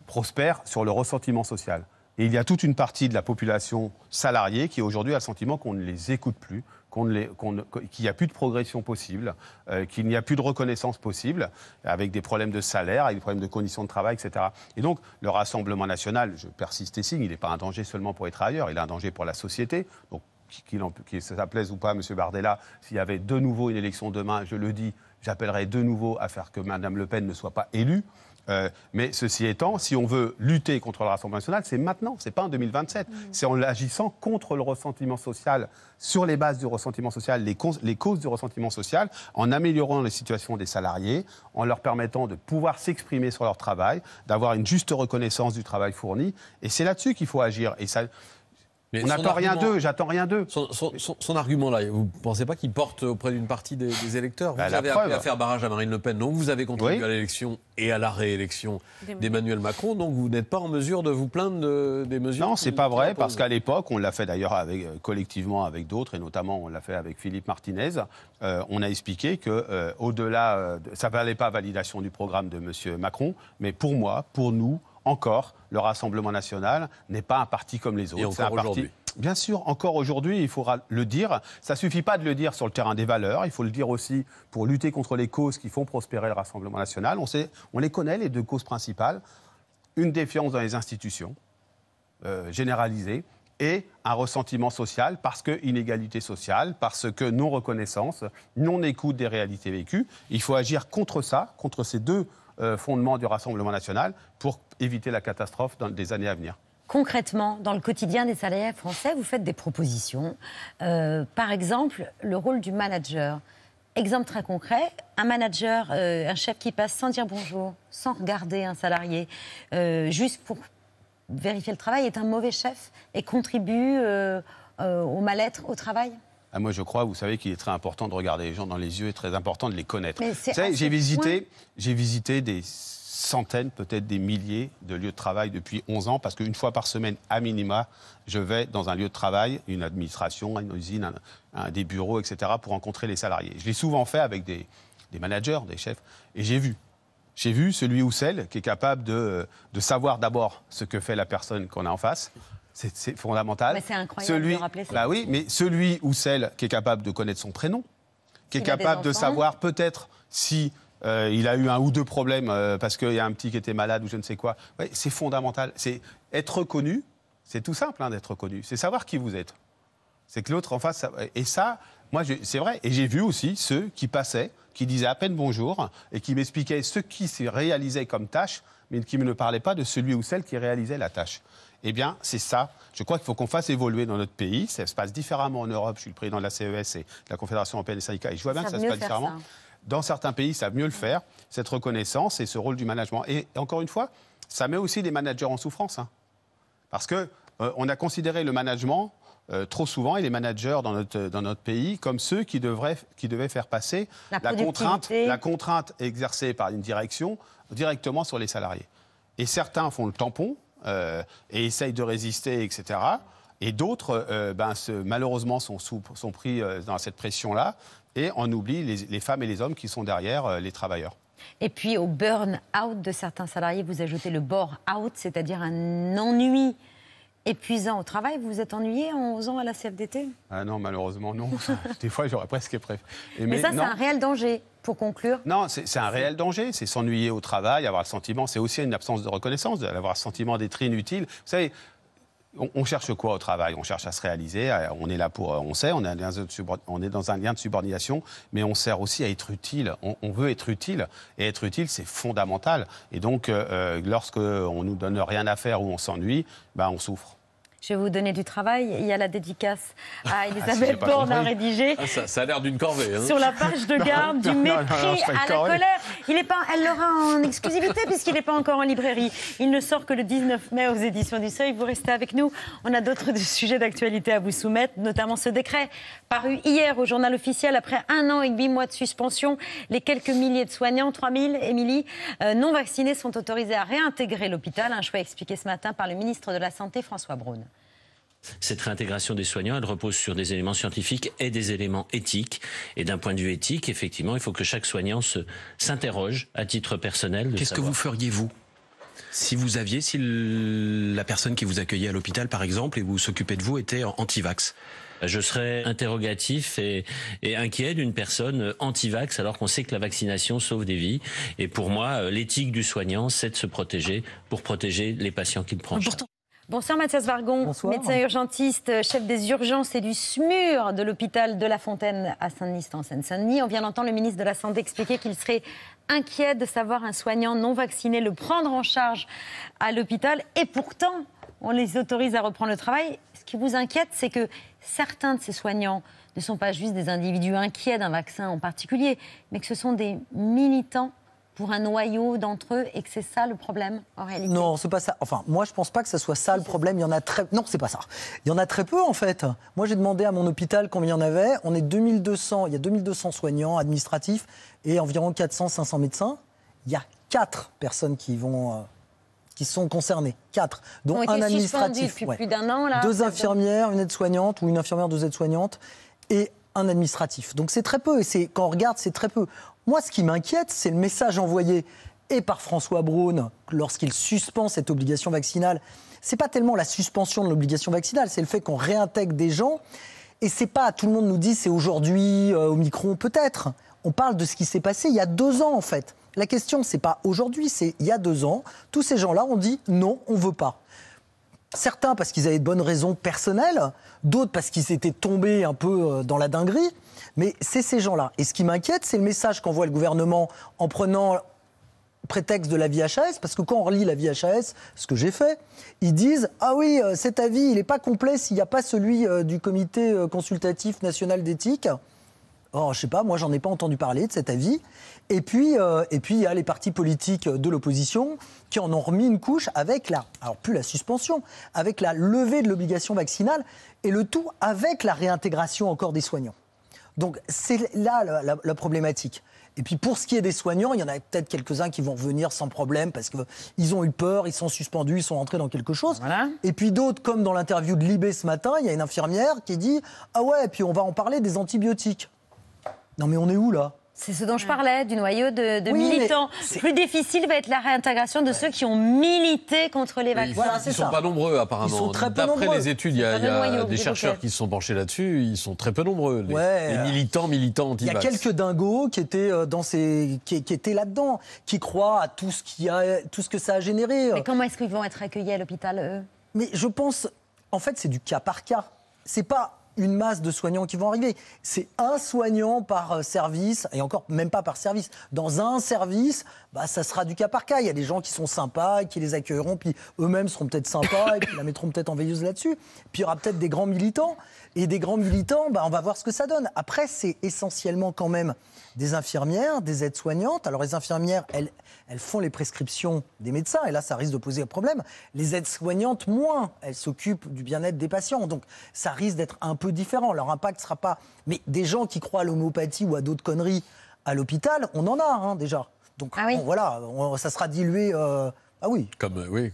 Speaker 5: prospère sur le ressentiment social. Et il y a toute une partie de la population salariée qui aujourd'hui a le sentiment qu'on ne les écoute plus, qu'il n'y a plus de progression possible, euh, qu'il n'y a plus de reconnaissance possible, avec des problèmes de salaire, avec des problèmes de conditions de travail, etc. Et donc, le Rassemblement national, je persiste et signe, il n'est pas un danger seulement pour les travailleurs, il est un danger pour la société. Donc, qu'il ça plaise ou pas, M. Bardella, s'il y avait de nouveau une élection demain, je le dis, j'appellerai de nouveau à faire que Mme Le Pen ne soit pas élue. Euh, mais ceci étant, si on veut lutter contre le Rassemblement national, c'est maintenant, c'est pas en 2027. Mm. C'est en agissant contre le ressentiment social, sur les bases du ressentiment social, les, causes, du ressentiment social, en améliorant les situations des salariés, en leur permettant de pouvoir s'exprimer sur leur travail, d'avoir une juste reconnaissance du travail fourni. Et c'est là-dessus qu'il faut agir. Et ça,
Speaker 4: on n'attend rien d'eux, j'attends rien d'eux. Son, argument-là, vous ne pensez pas qu'il porte auprès d'une partie des, électeurs bah, Vous avez à faire barrage à Marine Le Pen, donc vous avez contribué à l'élection et à la réélection d'Emmanuel Macron, donc vous n'êtes pas en mesure de vous plaindre des mesures Non, c'est pas
Speaker 5: vrai, parce qu'à l'époque, on l'a fait d'ailleurs avec, euh, collectivement avec d'autres, et notamment on l'a fait avec Philippe Martinez, euh, on a expliqué que euh, au-delà, ça valait pas validation du programme de M. Macron, mais pour moi, pour nous, encore, le Rassemblement national n'est pas un parti comme les autres. aujourd'hui. Bien sûr, encore aujourd'hui, il faudra le dire. Ça suffit pas de le dire sur le terrain des valeurs. Il faut le dire aussi pour lutter contre les causes qui font prospérer le Rassemblement national. On, sait, on les connaît, les deux causes principales. Une défiance dans les institutions, euh, généralisée, et un ressentiment social parce que inégalité sociale, parce que non reconnaissance, non écoute des réalités vécues. Il faut agir contre ça, contre ces deux euh, fondement du Rassemblement national pour éviter la catastrophe dans des années à venir
Speaker 1: concrètement, dans le quotidien des salariés français, vous faites des propositions. Euh, par exemple, le rôle du manager. Exemple très concret, un manager, euh, un chef qui passe sans dire bonjour, sans regarder un salarié, juste pour vérifier le travail, est un mauvais chef et contribue au mal-être au travail
Speaker 5: ah, moi, je crois, vous savez qu'il est très important de regarder les gens dans les yeux et très important de les connaître. J'ai visité, j'ai visité des centaines, peut-être des milliers de lieux de travail depuis 11 ans, parce qu'une fois par semaine, à minima, je vais dans un lieu de travail, une administration, une usine, des bureaux, etc., pour rencontrer les salariés. Je l'ai souvent fait avec des, managers, des chefs, et j'ai vu. J'ai vu celui ou celle qui est capable de, de savoir d'abord ce que fait la personne qu'on a en face, c'est fondamental. C'est incroyable celui, de rappeler ça. Bah oui, mais celui ou celle qui est capable de connaître son prénom, qui est capable de savoir peut-être si euh, il a eu un ou deux problèmes euh, parce qu'il y a un petit qui était malade ou je ne sais quoi. c'est fondamental. C'est être connu. C'est tout simple hein, d'être connu. C'est savoir qui vous êtes. C'est que l'autre en face. Et ça, moi, c'est vrai. Et j'ai vu aussi ceux qui passaient, qui disaient à peine bonjour et qui m'expliquaient ce qui se réalisait comme tâche, mais qui ne parlaient pas de celui ou celle qui réalisait la tâche. Eh bien, c'est ça. Je crois qu'il faut qu'on fasse évoluer dans notre pays. Ça se passe différemment en Europe. Je suis le président de la CES et de la Confédération européenne des syndicats. Et je vois bien que ça se passe différemment. Dans certains pays, ça va mieux le faire, cette reconnaissance et ce rôle du management. Et encore une fois, ça met aussi des managers en souffrance. Hein. Parce que euh, on a considéré le management euh, trop souvent, et les managers dans notre, dans notre pays, comme ceux qui, devraient, qui devaient faire passer la contrainte, la contrainte exercée par une direction directement sur les salariés. Et certains font le tampon, euh, et essayent de résister, etc. Et d'autres, euh, ben, malheureusement, sont, sont pris euh, dans cette pression-là et on oublie les, femmes et les hommes qui sont derrière les travailleurs.
Speaker 1: Et puis au burn-out de certains salariés, vous ajoutez le bore-out, c'est-à-dire un ennui épuisant au travail. Vous vous êtes ennuyé en osant à la CFDT
Speaker 5: Ah non, malheureusement, non. Des fois, j'aurais presque préféré. Mais ça, c'est un
Speaker 1: réel danger pour conclure
Speaker 5: Non, c'est un réel danger. C'est s'ennuyer au travail, avoir le sentiment. C'est aussi une absence de reconnaissance, d'avoir le sentiment d'être inutile. Vous savez, on, cherche quoi au travail On cherche à se réaliser. On est là pour. Euh, on sait, on, est dans un lien de subordination, mais on sert aussi à être utile. On, veut être utile. Et être utile, c'est fondamental. Et donc, euh, euh, lorsqu'on ne nous donne rien à faire ou on s'ennuie, ben, on souffre.
Speaker 1: Je vais vous donner du travail. Il y a la dédicace à ah, Elisabeth Borne à rédiger. Ah,
Speaker 4: ça, a l'air d'une corvée.
Speaker 6: Hein. Sur la page de garde du mépris à la colère.
Speaker 1: Il est pas, elle l'aura en exclusivité puisqu'il n'est pas encore en librairie. Il ne sort que le 19 mai aux éditions du Seuil. Vous restez avec nous. On a d'autres sujets d'actualité à vous soumettre, notamment ce décret paru hier au journal officiel après un an et huit mois de suspension. Les quelques milliers de soignants, 3000, Émilie, euh, non vaccinés sont autorisés à réintégrer l'hôpital. Un choix expliqué ce matin par le ministre de la Santé, François Braun.
Speaker 4: Cette réintégration des soignants, elle repose sur des éléments scientifiques et des éléments éthiques. Et d'un point de vue éthique, effectivement, il faut que chaque soignant s'interroge à titre personnel. Qu'est-ce que vous feriez, vous si vous aviez, si la personne qui vous accueillait à l'hôpital, par exemple, et vous s'occupait de vous, était anti-vax bah, je serais interrogatif et, et inquiet d'une personne euh, anti-vax alors qu'on sait que la vaccination sauve des vies. Et pour moi, euh, l'éthique du soignant, c'est de se protéger pour protéger les patients qu'il prend.
Speaker 1: Bonsoir Mathias Vargon, médecin urgentiste, chef des urgences et du SMUR de l'hôpital de La Fontaine à Saint-Denis, en saint denis On vient d'entendre le ministre de la Santé expliquer qu'il serait inquiet de savoir un soignant non vacciné le prendre en charge à l'hôpital. Et pourtant, on les autorise à reprendre le travail. Ce qui vous inquiète, c'est que certains de ces soignants ne sont pas juste des individus inquiets d'un vaccin en particulier, mais que ce sont des militants pour un noyau d'entre eux et que c'est ça le problème
Speaker 8: en réalité Non, c'est pas ça. Enfin, moi je pense pas que ce soit ça le problème. Il y en a très. Non, c'est pas ça. Il y en a très peu en fait. Moi j'ai demandé à mon hôpital combien il y en avait. On est 2200. Il y a 2200 soignants administratifs et environ 400-500 médecins. Il y a 4 personnes qui vont. Euh, qui sont concernées, 4, dont un administratif, ouais.
Speaker 1: an, deux infirmières,
Speaker 8: une aide-soignante ou une infirmière, deux aides-soignantes, et un administratif. Donc c'est très peu, et c'est quand on regarde, c'est très peu. Moi, ce qui m'inquiète, c'est le message envoyé et par François Braun lorsqu'il suspend cette obligation vaccinale. C'est pas tellement la suspension de l'obligation vaccinale, c'est le fait qu'on réintègre des gens. Et c'est pas tout le monde nous dit c'est aujourd'hui au euh, micro, peut-être. On parle de ce qui s'est passé il y a deux ans en fait. La question c'est pas aujourd'hui, c'est il y a deux ans. Tous ces gens-là ont dit non, on veut pas. Certains parce qu'ils avaient de bonnes raisons personnelles, d'autres parce qu'ils étaient tombés un peu euh, dans la dinguerie. Mais c'est ces gens-là. Et ce qui m'inquiète, c'est le message qu'envoie le gouvernement en prenant prétexte de la VHS, parce que quand on relit la VHS, ce que j'ai fait, ils disent Ah oui, euh, cet avis, il n'est pas complet s'il n'y a pas celui euh, du Comité consultatif national d'éthique. Or, je sais pas, moi, j'en ai pas entendu parler de cet avis. Et puis, euh, et puis il y a les partis politiques de l'opposition qui en ont remis une couche avec la, alors plus la suspension, avec la levée de l'obligation vaccinale et le tout avec la réintégration encore des soignants. Donc c'est là la, problématique. Et puis pour ce qui est des soignants, il y en a peut-être quelques-uns qui vont venir sans problème parce qu'ils ont eu peur, ils sont suspendus, ils sont entrés dans quelque chose. Et puis d'autres, comme dans l'interview de Libé ce matin, il y a une infirmière qui dit Ah ouais, et puis on va en parler des antibiotiques. Non mais on est où là
Speaker 1: c'est ce dont je parlais, du noyau de, militants. Plus difficile va être la réintégration de ceux qui ont milité contre les vaccins. Ils, ne sont
Speaker 8: pas nombreux apparemment. Ils très peu D'après les études, il y a, des chercheurs
Speaker 4: qui se sont penchés là-dessus. Ils sont très peu nombreux. Les, euh, militants, militants
Speaker 8: Il y a quelques dingos qui étaient euh, dans ces, qui, étaient là-dedans, qui croient à tout ce qui a, tout ce que ça a généré. Mais
Speaker 1: comment est-ce qu'ils vont être accueillis à l'hôpital
Speaker 8: Mais je pense, en fait, c'est du cas par cas. C'est pas une masse de soignants qui vont arriver. C'est un soignant par euh, service, et encore même pas par service. Dans un service, bah, ça sera du cas par cas. Il y a des gens qui sont sympas, qui les accueilleront, puis eux-mêmes seront peut-être sympas, et puis la mettront peut-être en veilleuse là-dessus. Puis il y aura peut-être des grands militants et des grands militants, bah, on va voir ce que ça donne. Après, c'est essentiellement quand même des infirmières, des aides-soignantes. Alors les infirmières, elles, elles font les prescriptions des médecins, et là, ça risque de poser un problème. Les aides-soignantes, moins, elles s'occupent du bien-être des patients. Donc ça risque d'être un peu différent. Leur impact sera pas... Mais des gens qui croient à l'homéopathie ou à d'autres conneries à l'hôpital, on en a hein, déjà. Donc ah voilà, ça sera dilué. Euh, ah oui. Comme, euh, oui,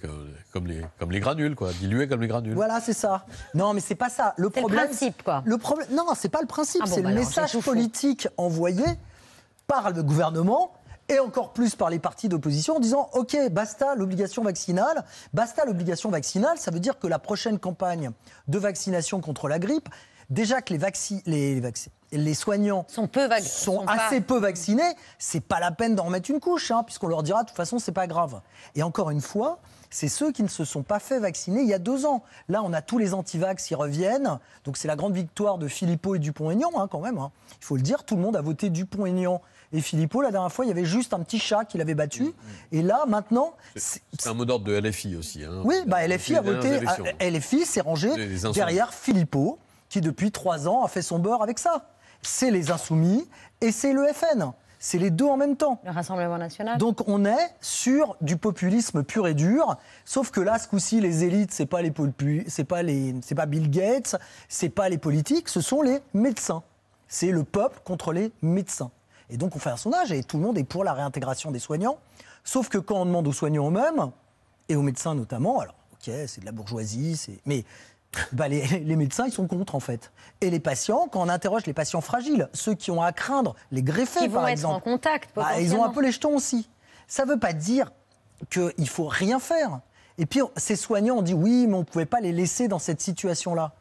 Speaker 8: comme, les, comme les granules, quoi. Dilués comme les granules. Voilà, c'est ça. Non, mais c'est pas ça. Le Le principe, quoi. Le problème, non, c'est pas le principe. Ah c'est le bah message politique envoyé par le gouvernement et encore plus par les partis d'opposition en disant OK, basta l'obligation vaccinale. Basta l'obligation vaccinale, ça veut dire que la prochaine campagne de vaccination contre la grippe, déjà que les, vaccins, les, vaccins, les soignants sont, assez peu vaccinés, c'est pas la peine d'en remettre une couche, hein, puisqu'on leur dira de toute façon c'est pas grave. Et encore une fois, c'est ceux qui ne se sont pas fait vacciner il y a deux ans. Là, on a tous les antivax qui reviennent. Donc c'est la grande victoire de Philippot et Dupont-Aignan, hein, quand même. Hein. Il faut le dire, tout le monde a voté Dupont-Aignan. Et Philippot, la dernière fois, il y avait juste un petit chat qu'il avait battu. Mm, mm. Et là, maintenant.
Speaker 4: C'est un mot d'ordre de LFI aussi. Oui, bah, LFI a voté.
Speaker 8: s'est rangé derrière Philippot, qui depuis trois ans a fait son beurre avec ça c'est les Insoumis et c'est le FN. C'est les deux en même temps. Le Rassemblement national. Donc on est sur du populisme pur et dur, sauf que là, ce coup-ci, les élites, c'est pas les c'est pas les, c'est pas Bill Gates, c'est pas les politiques, ce sont les médecins. C'est le peuple contre les médecins. Et donc on fait un sondage et tout le monde est pour la réintégration des soignants, sauf que quand on demande aux soignants eux-mêmes et aux médecins notamment, alors ok, c'est de la bourgeoisie, mais bah, les, médecins, ils sont contre, en fait. Et les patients, quand on interroge les patients fragiles, ceux qui ont à craindre, les greffés, par exemple. Ils en
Speaker 1: contact, bah, Ils ont un peu
Speaker 8: les jetons aussi. Ça ne veut pas dire qu'il ne faut rien faire. Et puis, ces soignants ont dit oui, mais on ne pouvait pas les laisser dans cette situation-là.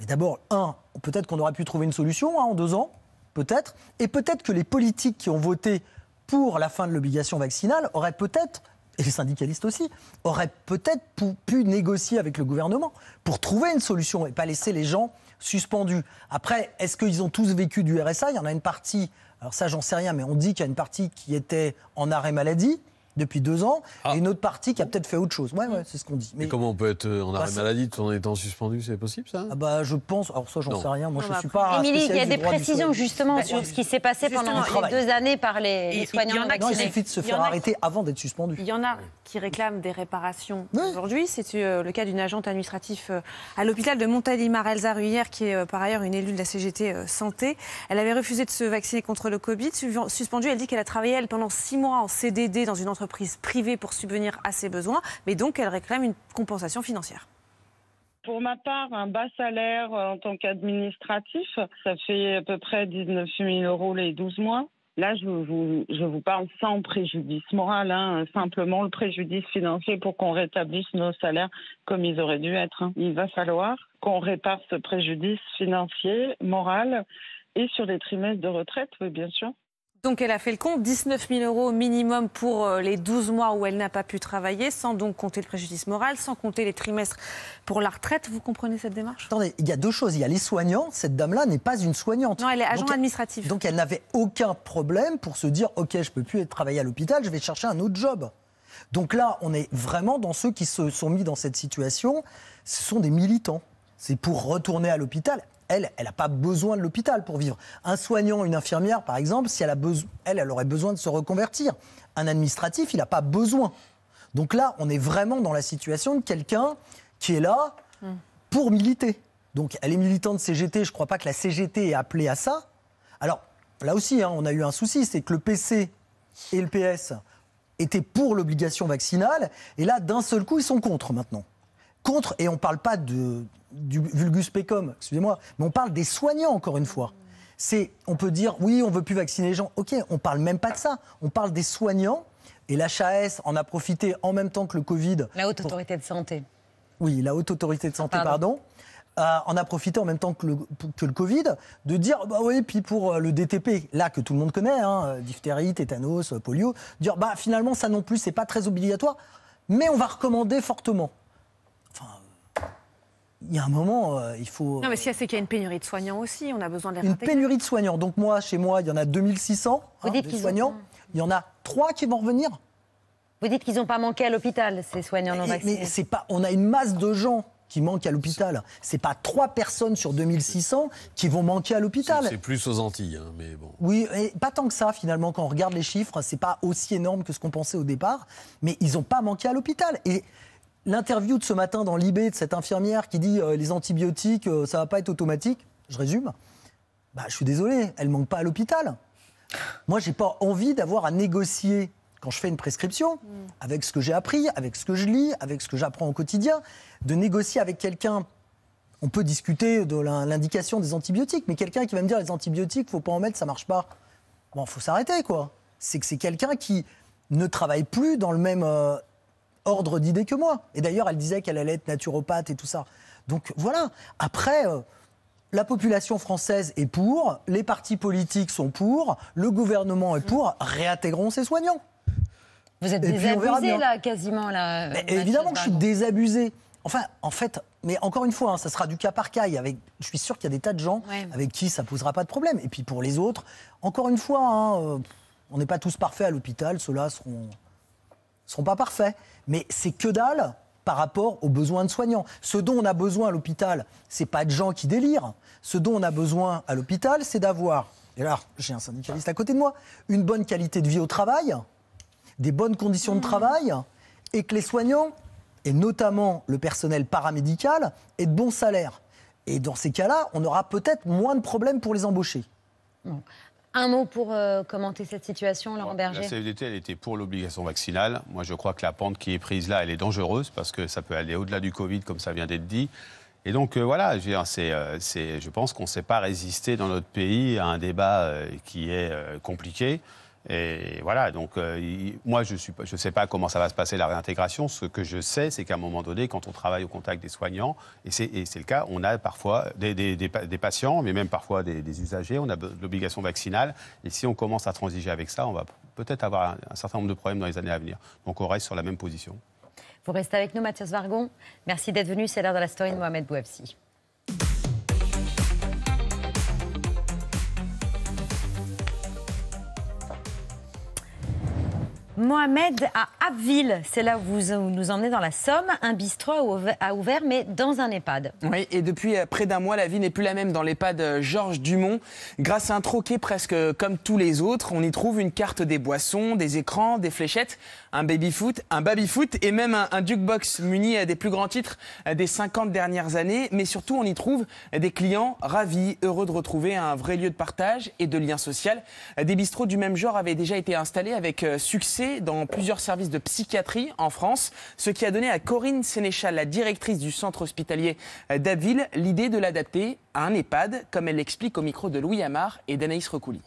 Speaker 8: Mais d'abord, un, peut-être qu'on aurait pu trouver une solution hein, en deux ans, peut-être. Et peut-être que les politiques qui ont voté pour la fin de l'obligation vaccinale auraient peut-être et les syndicalistes aussi, auraient peut-être pu négocier avec le gouvernement pour trouver une solution et pas laisser les gens suspendus. Après, est-ce qu'ils ont tous vécu du RSA Il y en a une partie, alors ça j'en sais rien, mais on dit qu'il y a une partie qui était en arrêt maladie depuis deux ans, ah. et une autre partie qui a peut-être fait autre chose. Oui, ouais, c'est ce qu'on dit. Mais comment on peut être euh, en arrêt bah, maladie tout en étant suspendu C'est possible ça ah bah, Je pense. Alors ça, j'en sais rien. Moi, je ne bah, suis pas. Émilie, il y a des précisions justement bah, sur ce qui
Speaker 1: s'est passé pendant les deux années par les, soignants. Il, y en a non, il suffit de se faire arrêter
Speaker 8: avant d'être suspendu. Il y en
Speaker 2: a qui réclament des réparations aujourd'hui. C'est euh, le cas d'une agente administrative euh, à l'hôpital de Montélimar, Elsa qui est par ailleurs une élue de la CGT Santé. Elle avait refusé de se vacciner contre le Covid. Suspendue, elle dit qu'elle a travaillé elle, pendant six mois en CDD dans une entreprise prise privée pour subvenir à ses besoins, mais donc elle réclame une compensation financière
Speaker 9: pour ma part, un bas salaire en tant qu'administratif, ça fait à peu près 19 000 euros les 12 mois. Là, je vous, je vous parle sans préjudice moral, hein, simplement le préjudice financier pour qu'on rétablisse nos salaires comme ils auraient dû être. Hein. Il va falloir qu'on répare ce préjudice financier, moral, et sur les trimestres de retraite,
Speaker 2: oui, bien sûr. Donc elle a fait le compte, 19 000 euros minimum pour euh, les 12 mois où elle n'a pas pu travailler, sans donc compter le préjudice moral, sans compter les trimestres pour la retraite. Vous comprenez cette
Speaker 8: démarche Attendez, il y a deux choses. Il y a les soignants. Cette dame-là n'est pas une soignante. Non, elle est agent administratif. Donc elle n'avait aucun problème pour se dire, OK, je peux plus travailler à l'hôpital, je vais chercher un autre job. Donc là, on est vraiment dans ceux qui se sont mis dans cette situation. Ce sont des militants. C'est pour retourner à l'hôpital elle, elle n'a pas besoin de l'hôpital pour vivre. Un soignant, une infirmière, par exemple, si elle a besoin, elle, aurait besoin de se reconvertir. Un administratif, il n'a pas besoin. Donc là, on est vraiment dans la situation de quelqu'un qui est là mm. pour militer. Donc elle est militante CGT, je ne crois pas que la CGT ait appelé à ça. Alors là aussi, hein, on a eu un souci, c'est que le PC et le PS étaient pour l'obligation vaccinale, et là, d'un seul coup, ils sont contre maintenant contre, et on ne parle pas de, du vulgus pecom excusez-moi, mais on parle des soignants, encore une fois. C'est, on peut dire, oui, on veut plus vacciner les gens. OK, on ne parle même pas de ça. On parle des soignants, et l'HAS en a profité en même temps que le Covid. La haute autorité de santé. Oui, la haute autorité de santé, pardon. Euh, en a profité en même temps que le, que le, Covid, de dire, bah oui, puis pour euh, le DTP, là que tout le monde connaît, hein, euh, diphtérie, tétanos, polio, dire, bah finalement, ça non plus, c'est pas très obligatoire, mais on va recommander fortement. Enfin, il y a un moment, euh, il faut. Non,
Speaker 2: mais si c'est qu'il y a une pénurie de soignants aussi, on a besoin de les Une pénurie
Speaker 8: de soignants. Donc, moi, chez moi, il y en a 2600 hein, de soignants. Il y en a 3 qui vont revenir. Vous dites qu'ils n'ont
Speaker 1: pas manqué à l'hôpital, ces soignants non Mais c'est
Speaker 8: pas. On a une masse de gens qui manquent à l'hôpital. C'est pas trois personnes sur 2600 qui vont manquer à l'hôpital. C'est plus aux Antilles, hein, mais bon. Oui, et pas tant que ça finalement quand on regarde les chiffres, c'est pas aussi énorme que ce qu'on pensait au départ. Mais ils n'ont pas manqué à l'hôpital. Et l'interview de ce matin dans l'IB de cette infirmière qui dit euh, les antibiotiques, ça euh, ça va pas être automatique, je résume, bah, je suis désolé, elle manque pas à l'hôpital. Moi, j'ai pas envie d'avoir à négocier quand je fais une prescription, mm. avec ce que j'ai appris, avec ce que je lis, avec ce que j'apprends au quotidien, de négocier avec quelqu'un. On peut discuter de l'indication des antibiotiques, mais quelqu'un qui va me dire les antibiotiques, faut pas en mettre, ça marche pas. Bon, faut s'arrêter, quoi. C'est que c'est quelqu'un qui ne travaille plus dans le même euh, ordre d'idées que moi. Et d'ailleurs, elle disait qu'elle allait être naturopathe et tout ça. Donc voilà. Après. Euh, la population française est pour, les partis politiques sont pour, le gouvernement est pour, réintégrons ces soignants. Vous êtes désabusé là,
Speaker 1: quasiment là. évidemment
Speaker 8: que je suis désabusé. Enfin, en fait, mais encore une fois, hein, ça sera du cas par cas. je suis sûr qu'il y a des tas de gens avec qui ça posera pas de problème. Et puis pour les autres, encore une fois, hein, euh, on n'est pas tous parfaits à l'hôpital. Ceux-là seront sont pas parfaits, mais c'est que dalle par rapport aux besoins de soignants. Ce dont on a besoin à l'hôpital, c'est pas de gens qui délirent. Ce dont on a besoin à l'hôpital, c'est d'avoir, et là j'ai un syndicaliste à côté de moi, une bonne qualité de vie au travail, des bonnes conditions de mmh. travail, et que les soignants, et notamment le personnel paramédical, aient de bons salaires. Et dans ces cas-là, on aura peut-être moins de problèmes pour les embaucher.
Speaker 1: Un mot pour euh, commenter cette situation, Laurent Berger. La
Speaker 8: CFDT, e elle était pour l'obligation
Speaker 5: vaccinale. Moi, je crois que la pente qui est prise là, elle est dangereuse parce que ça peut aller au-delà du Covid, comme ça vient d'être dit. Et donc euh, voilà, euh, je pense qu'on ne sait pas résister dans notre pays à un débat qui est compliqué. Et voilà, donc euh, moi, je ne je sais pas comment ça va se passer la réintégration. Ce que je sais, c'est qu'à un moment donné, quand on travaille au contact des soignants, et c'est le cas, on a parfois des, patients, mais même parfois des, usagers, on a l'obligation vaccinale. Et si on commence à transiger avec ça, on va peut-être avoir un, certain nombre de problèmes dans les années à venir. Donc on reste sur la même position.
Speaker 1: Vous restez avec nous, Mathias Vargon. Merci d'être venu. C'est l'heure de la story de Mohamed Bouabsi. Mohamed à Abbeville. C'est là où vous nous emmenez dans la Somme. Un bistrot a ouvert, mais dans un EHPAD. Oui, et
Speaker 3: depuis euh, près d'un mois, la vie n'est plus la même dans l'EHPAD euh, Georges Dumont. Grâce à un troquet presque euh, comme tous les autres, on y trouve une carte des boissons, des écrans, des fléchettes, un baby-foot, un baby-foot et même un, dukebox jukebox muni des plus grands titres des 50 dernières années. Mais surtout, on y trouve des clients ravis, heureux de retrouver un vrai lieu de partage et de lien social. Des bistrots du même genre avaient déjà été installés avec succès dans plusieurs services de psychiatrie en France, ce qui a donné à Corinne Sénéchal, la directrice du centre hospitalier euh, d'Abbeville, l'idée de l'adapter à un EHPAD, comme elle l'explique au micro de Louis Amar et d'Anaïs Recouli.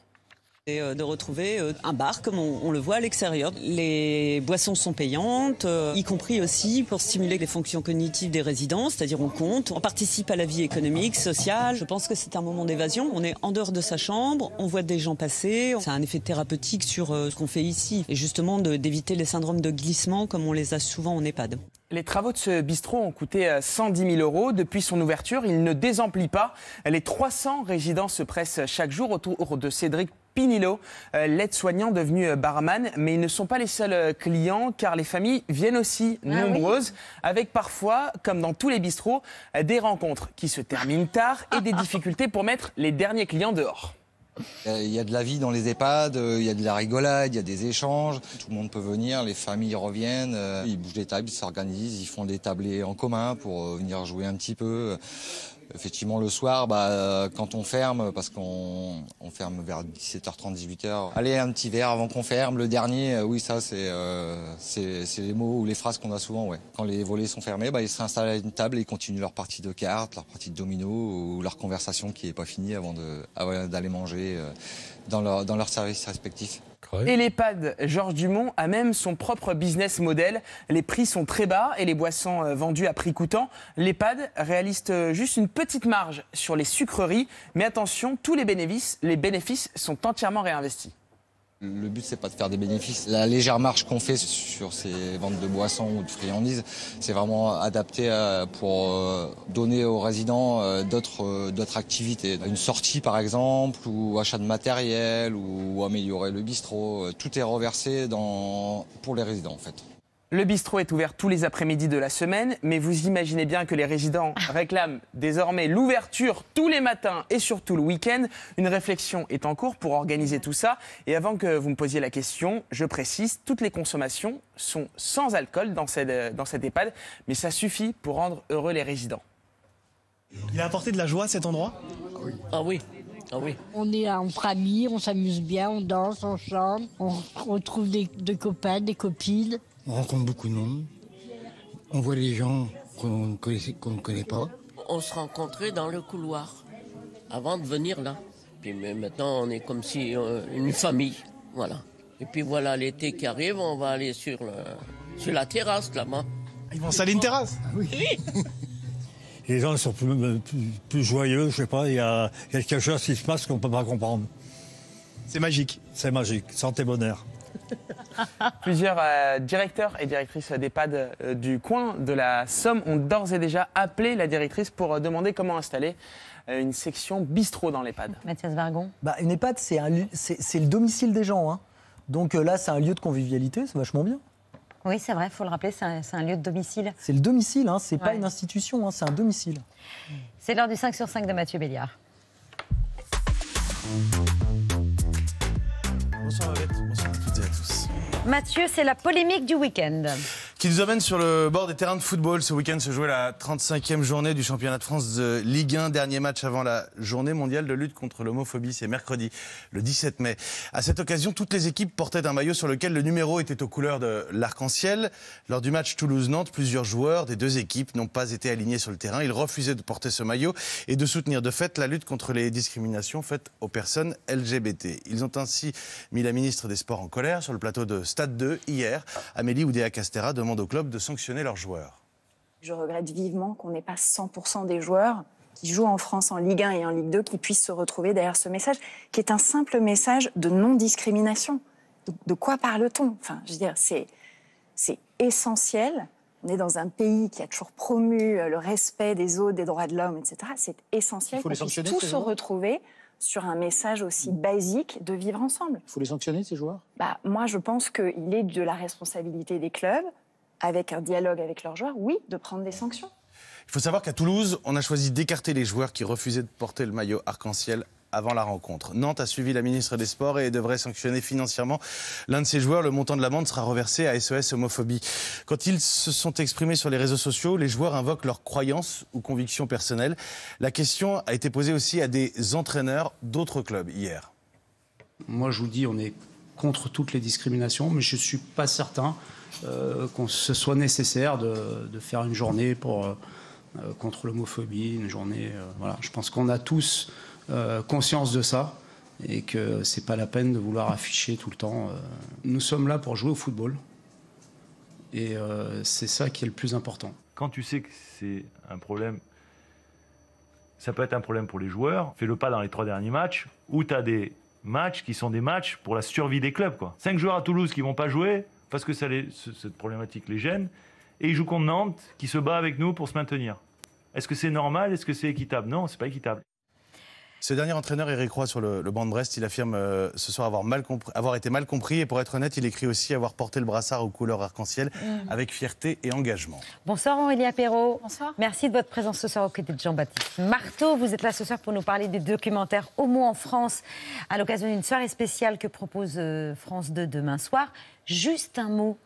Speaker 3: Euh, de retrouver euh, un bar comme on, on le voit à l'extérieur. Les boissons sont payantes,
Speaker 2: euh, y compris aussi pour stimuler les fonctions cognitives des résidents, c'est-à-dire on compte, on participe à la vie économique, sociale. Je pense que c'est un moment d'évasion. On est en dehors de sa chambre, on voit des gens passer, ça a un effet thérapeutique sur ce qu'on fait ici et justement d'éviter les syndromes de glissement comme
Speaker 3: on les a souvent en EHPAD. Les travaux de ce bistrot ont coûté 110 euh, 000 euros. Depuis son ouverture, il ne désemplit pas. Les 300 résidents se pressent chaque jour autour de Cédric Pinilo, euh, l'aide-soignant devenu euh, barman. Mais ils ne sont pas les seuls clients, car les familles viennent aussi ah nombreuses, avec parfois, comme dans tous les bistrots, des rencontres qui se terminent tard et des difficultés pour mettre les derniers clients dehors.
Speaker 10: Euh, il y a de la vie dans les EHPAD, euh, il y a de la rigolade, il y a des échanges. Tout le monde peut venir, les familles reviennent, euh, ils bougent des tables, ils s'organisent, ils font des tablés en commun pour venir jouer un petit peu. Effectivement, le soir, bah, euh, quand on ferme, parce qu'on ferme vers 17h30, 18h, allez, un petit verre avant qu'on ferme. Le dernier, euh, oui, ça, euh, c'est les mots ou les phrases qu'on a souvent. Quand les volets sont fermés, bah, ils s'installent à une table et continuent leur partie de cartes, leur partie de domino ou leur conversation qui n'est pas finie avant d'aller manger dans, leur, dans leur service respectif. Et l'EHPAD Georges Dumont a même son propre business model.
Speaker 3: Les prix sont très bas et les boissons euh, vendues à prix coûtant. L'EHPAD réalise euh, juste une petite marge sur les sucreries. Mais attention, tous les bénéfices, les bénéfices sont entièrement réinvestis.
Speaker 10: Le but, c'est pas de faire des bénéfices. La légère marche qu'on fait sur ces ventes de boissons ou de friandises, c'est vraiment adapté euh, pour euh, donner aux résidents euh, d'autres d'autres activités. Une sortie, par exemple, ou achat de matériel, ou améliorer le bistrot. Tout est reversé dans, pour les résidents, en fait.
Speaker 3: Le bistrot est ouvert tous les après-midi de la semaine, mais vous imaginez bien que les résidents réclament désormais l'ouverture tous les matins et surtout le week-end. Une réflexion est en cours pour organiser tout ça. Et avant que vous me posiez la question, je précise, toutes les consommations sont sans alcool dans cette, euh, dans cette EHPAD, mais ça suffit pour rendre heureux les résidents.
Speaker 6: Il a apporté de la joie à cet endroit Ah oui. Ah oui.
Speaker 1: On est en famille, on s'amuse
Speaker 10: bien, on danse, on chante, on retrouve des, des copains, des copines on rencontre beaucoup de monde, on voit des gens qu'on ne connaît, pas.
Speaker 3: On se
Speaker 9: rencontrait dans le couloir avant de venir là. Puis maintenant, on est comme si euh, une famille, voilà. Et puis voilà, l'été qui arrive, on va aller sur, la
Speaker 5: terrasse là-bas. Ah,
Speaker 6: ils vont saler une terrasse Oui.
Speaker 8: les gens sont plus, euh, joyeux, je sais pas, il y, a quelque chose qui se passe qu'on ne peut pas comprendre. C'est magique. C'est magique, santé bonheur.
Speaker 3: Plusieurs euh, directeurs et directrices d'EHPAD euh, du coin de la Somme ont d'ores et déjà appelé la directrice pour euh, demander comment installer une section bistrot dans l'EHPAD.
Speaker 8: Mathias Vargon bah, Une EHPAD, c'est, un, c'est, le domicile des gens. Hein. Donc là, c'est un lieu de convivialité, c'est vachement bien. Oui, c'est vrai, il faut
Speaker 1: le rappeler, c'est un, lieu de domicile.
Speaker 8: C'est le domicile, hein, c'est pas une institution, hein, c'est un domicile.
Speaker 1: C'est l'heure du 5 sur 5 de Mathieu Béliard.
Speaker 6: Bonsoir, Bonsoir.
Speaker 1: Mathieu, c'est la polémique du week-end
Speaker 6: qui nous amène sur le bord des terrains de football. Ce week-end se jouait la 35e journée du championnat de France de Ligue 1, dernier match avant la journée mondiale de lutte contre l'homophobie. C'est mercredi, le 17 mai. À cette occasion, toutes les équipes portaient un maillot sur lequel le numéro était aux couleurs de l'arc-en-ciel. Lors du match Toulouse-Nantes, plusieurs joueurs des deux équipes n'ont pas été alignés sur le terrain. Ils refusaient de porter ce maillot et de soutenir de fait la lutte contre les discriminations faites aux personnes LGBT. Ils ont ainsi mis la ministre des Sports en colère sur le plateau de Stade 2 hier. Amélie Oudéa-Castera demande au club de sanctionner leurs joueurs.
Speaker 9: Je regrette vivement qu'on n'ait pas 100% des joueurs qui jouent en France en Ligue 1 et en Ligue 2 qui puissent se retrouver derrière ce message, qui est un simple message de non-discrimination. De, quoi parle-t-on Enfin, je veux dire, c'est, c'est essentiel. On est dans un pays qui a toujours promu euh, le respect des autres, des droits de l'homme, etc. C'est essentiel qu'on puisse tous se retrouver sur un message aussi hmm. basique de vivre ensemble. Il faut les sanctionner, ces joueurs bah, Moi, je pense qu'il est de la responsabilité des clubs,
Speaker 2: avec un dialogue avec leurs joueurs, oui, de prendre des sanctions.
Speaker 6: Il faut savoir qu'à Toulouse, on a choisi d'écarter les joueurs qui refusaient de porter le maillot arc-en-ciel avant la rencontre. Nantes a suivi la ministre des Sports et devrait sanctionner financièrement l'un de ses joueurs. Le montant de l'amende sera reversé à SOS e Homophobie. Quand ils se sont exprimés sur les réseaux sociaux, les joueurs invoquent leurs croyances ou convictions personnelles. La question a été posée aussi à des entraîneurs d'autres clubs hier. Moi, je vous dis, on est contre toutes les discriminations, mais je ne suis pas certain euh, qu'on
Speaker 9: se soit nécessaire de, faire une journée pour, euh, euh, contre l'homophobie, une journée. Euh, voilà. Je pense qu'on a tous conscience de ça et que c'est pas la peine de vouloir afficher tout le temps. Nous sommes là pour jouer au football et
Speaker 6: c'est ça qui est le plus important. Quand tu sais que c'est un problème ça peut être un problème pour les joueurs. Fais le pas dans les trois derniers matchs où tu as des matchs qui sont des matchs pour la survie des clubs. Quoi. Cinq joueurs à Toulouse qui ne vont pas jouer parce que cette problématique les gêne, et ils jouent contre Nantes qui se bat avec nous pour se maintenir. Est-ce que c'est normal Est-ce que c'est équitable Non, ce n'est pas équitable. Ce dernier entraîneur, Eric Roy, sur le, banc de Brest, il affirme euh, ce soir avoir, été mal compris. Et pour être honnête, il écrit aussi avoir porté le brassard aux couleurs arc-en-ciel mm. avec fierté et engagement.
Speaker 1: Bonsoir Aurélia Perrault. Bonsoir. Merci de votre présence ce soir au côté de Jean-Baptiste Marteau. Vous êtes là ce soir pour nous parler des documentaires Homo en France à l'occasion d'une soirée spéciale que propose euh, France 2 demain soir. Juste un mot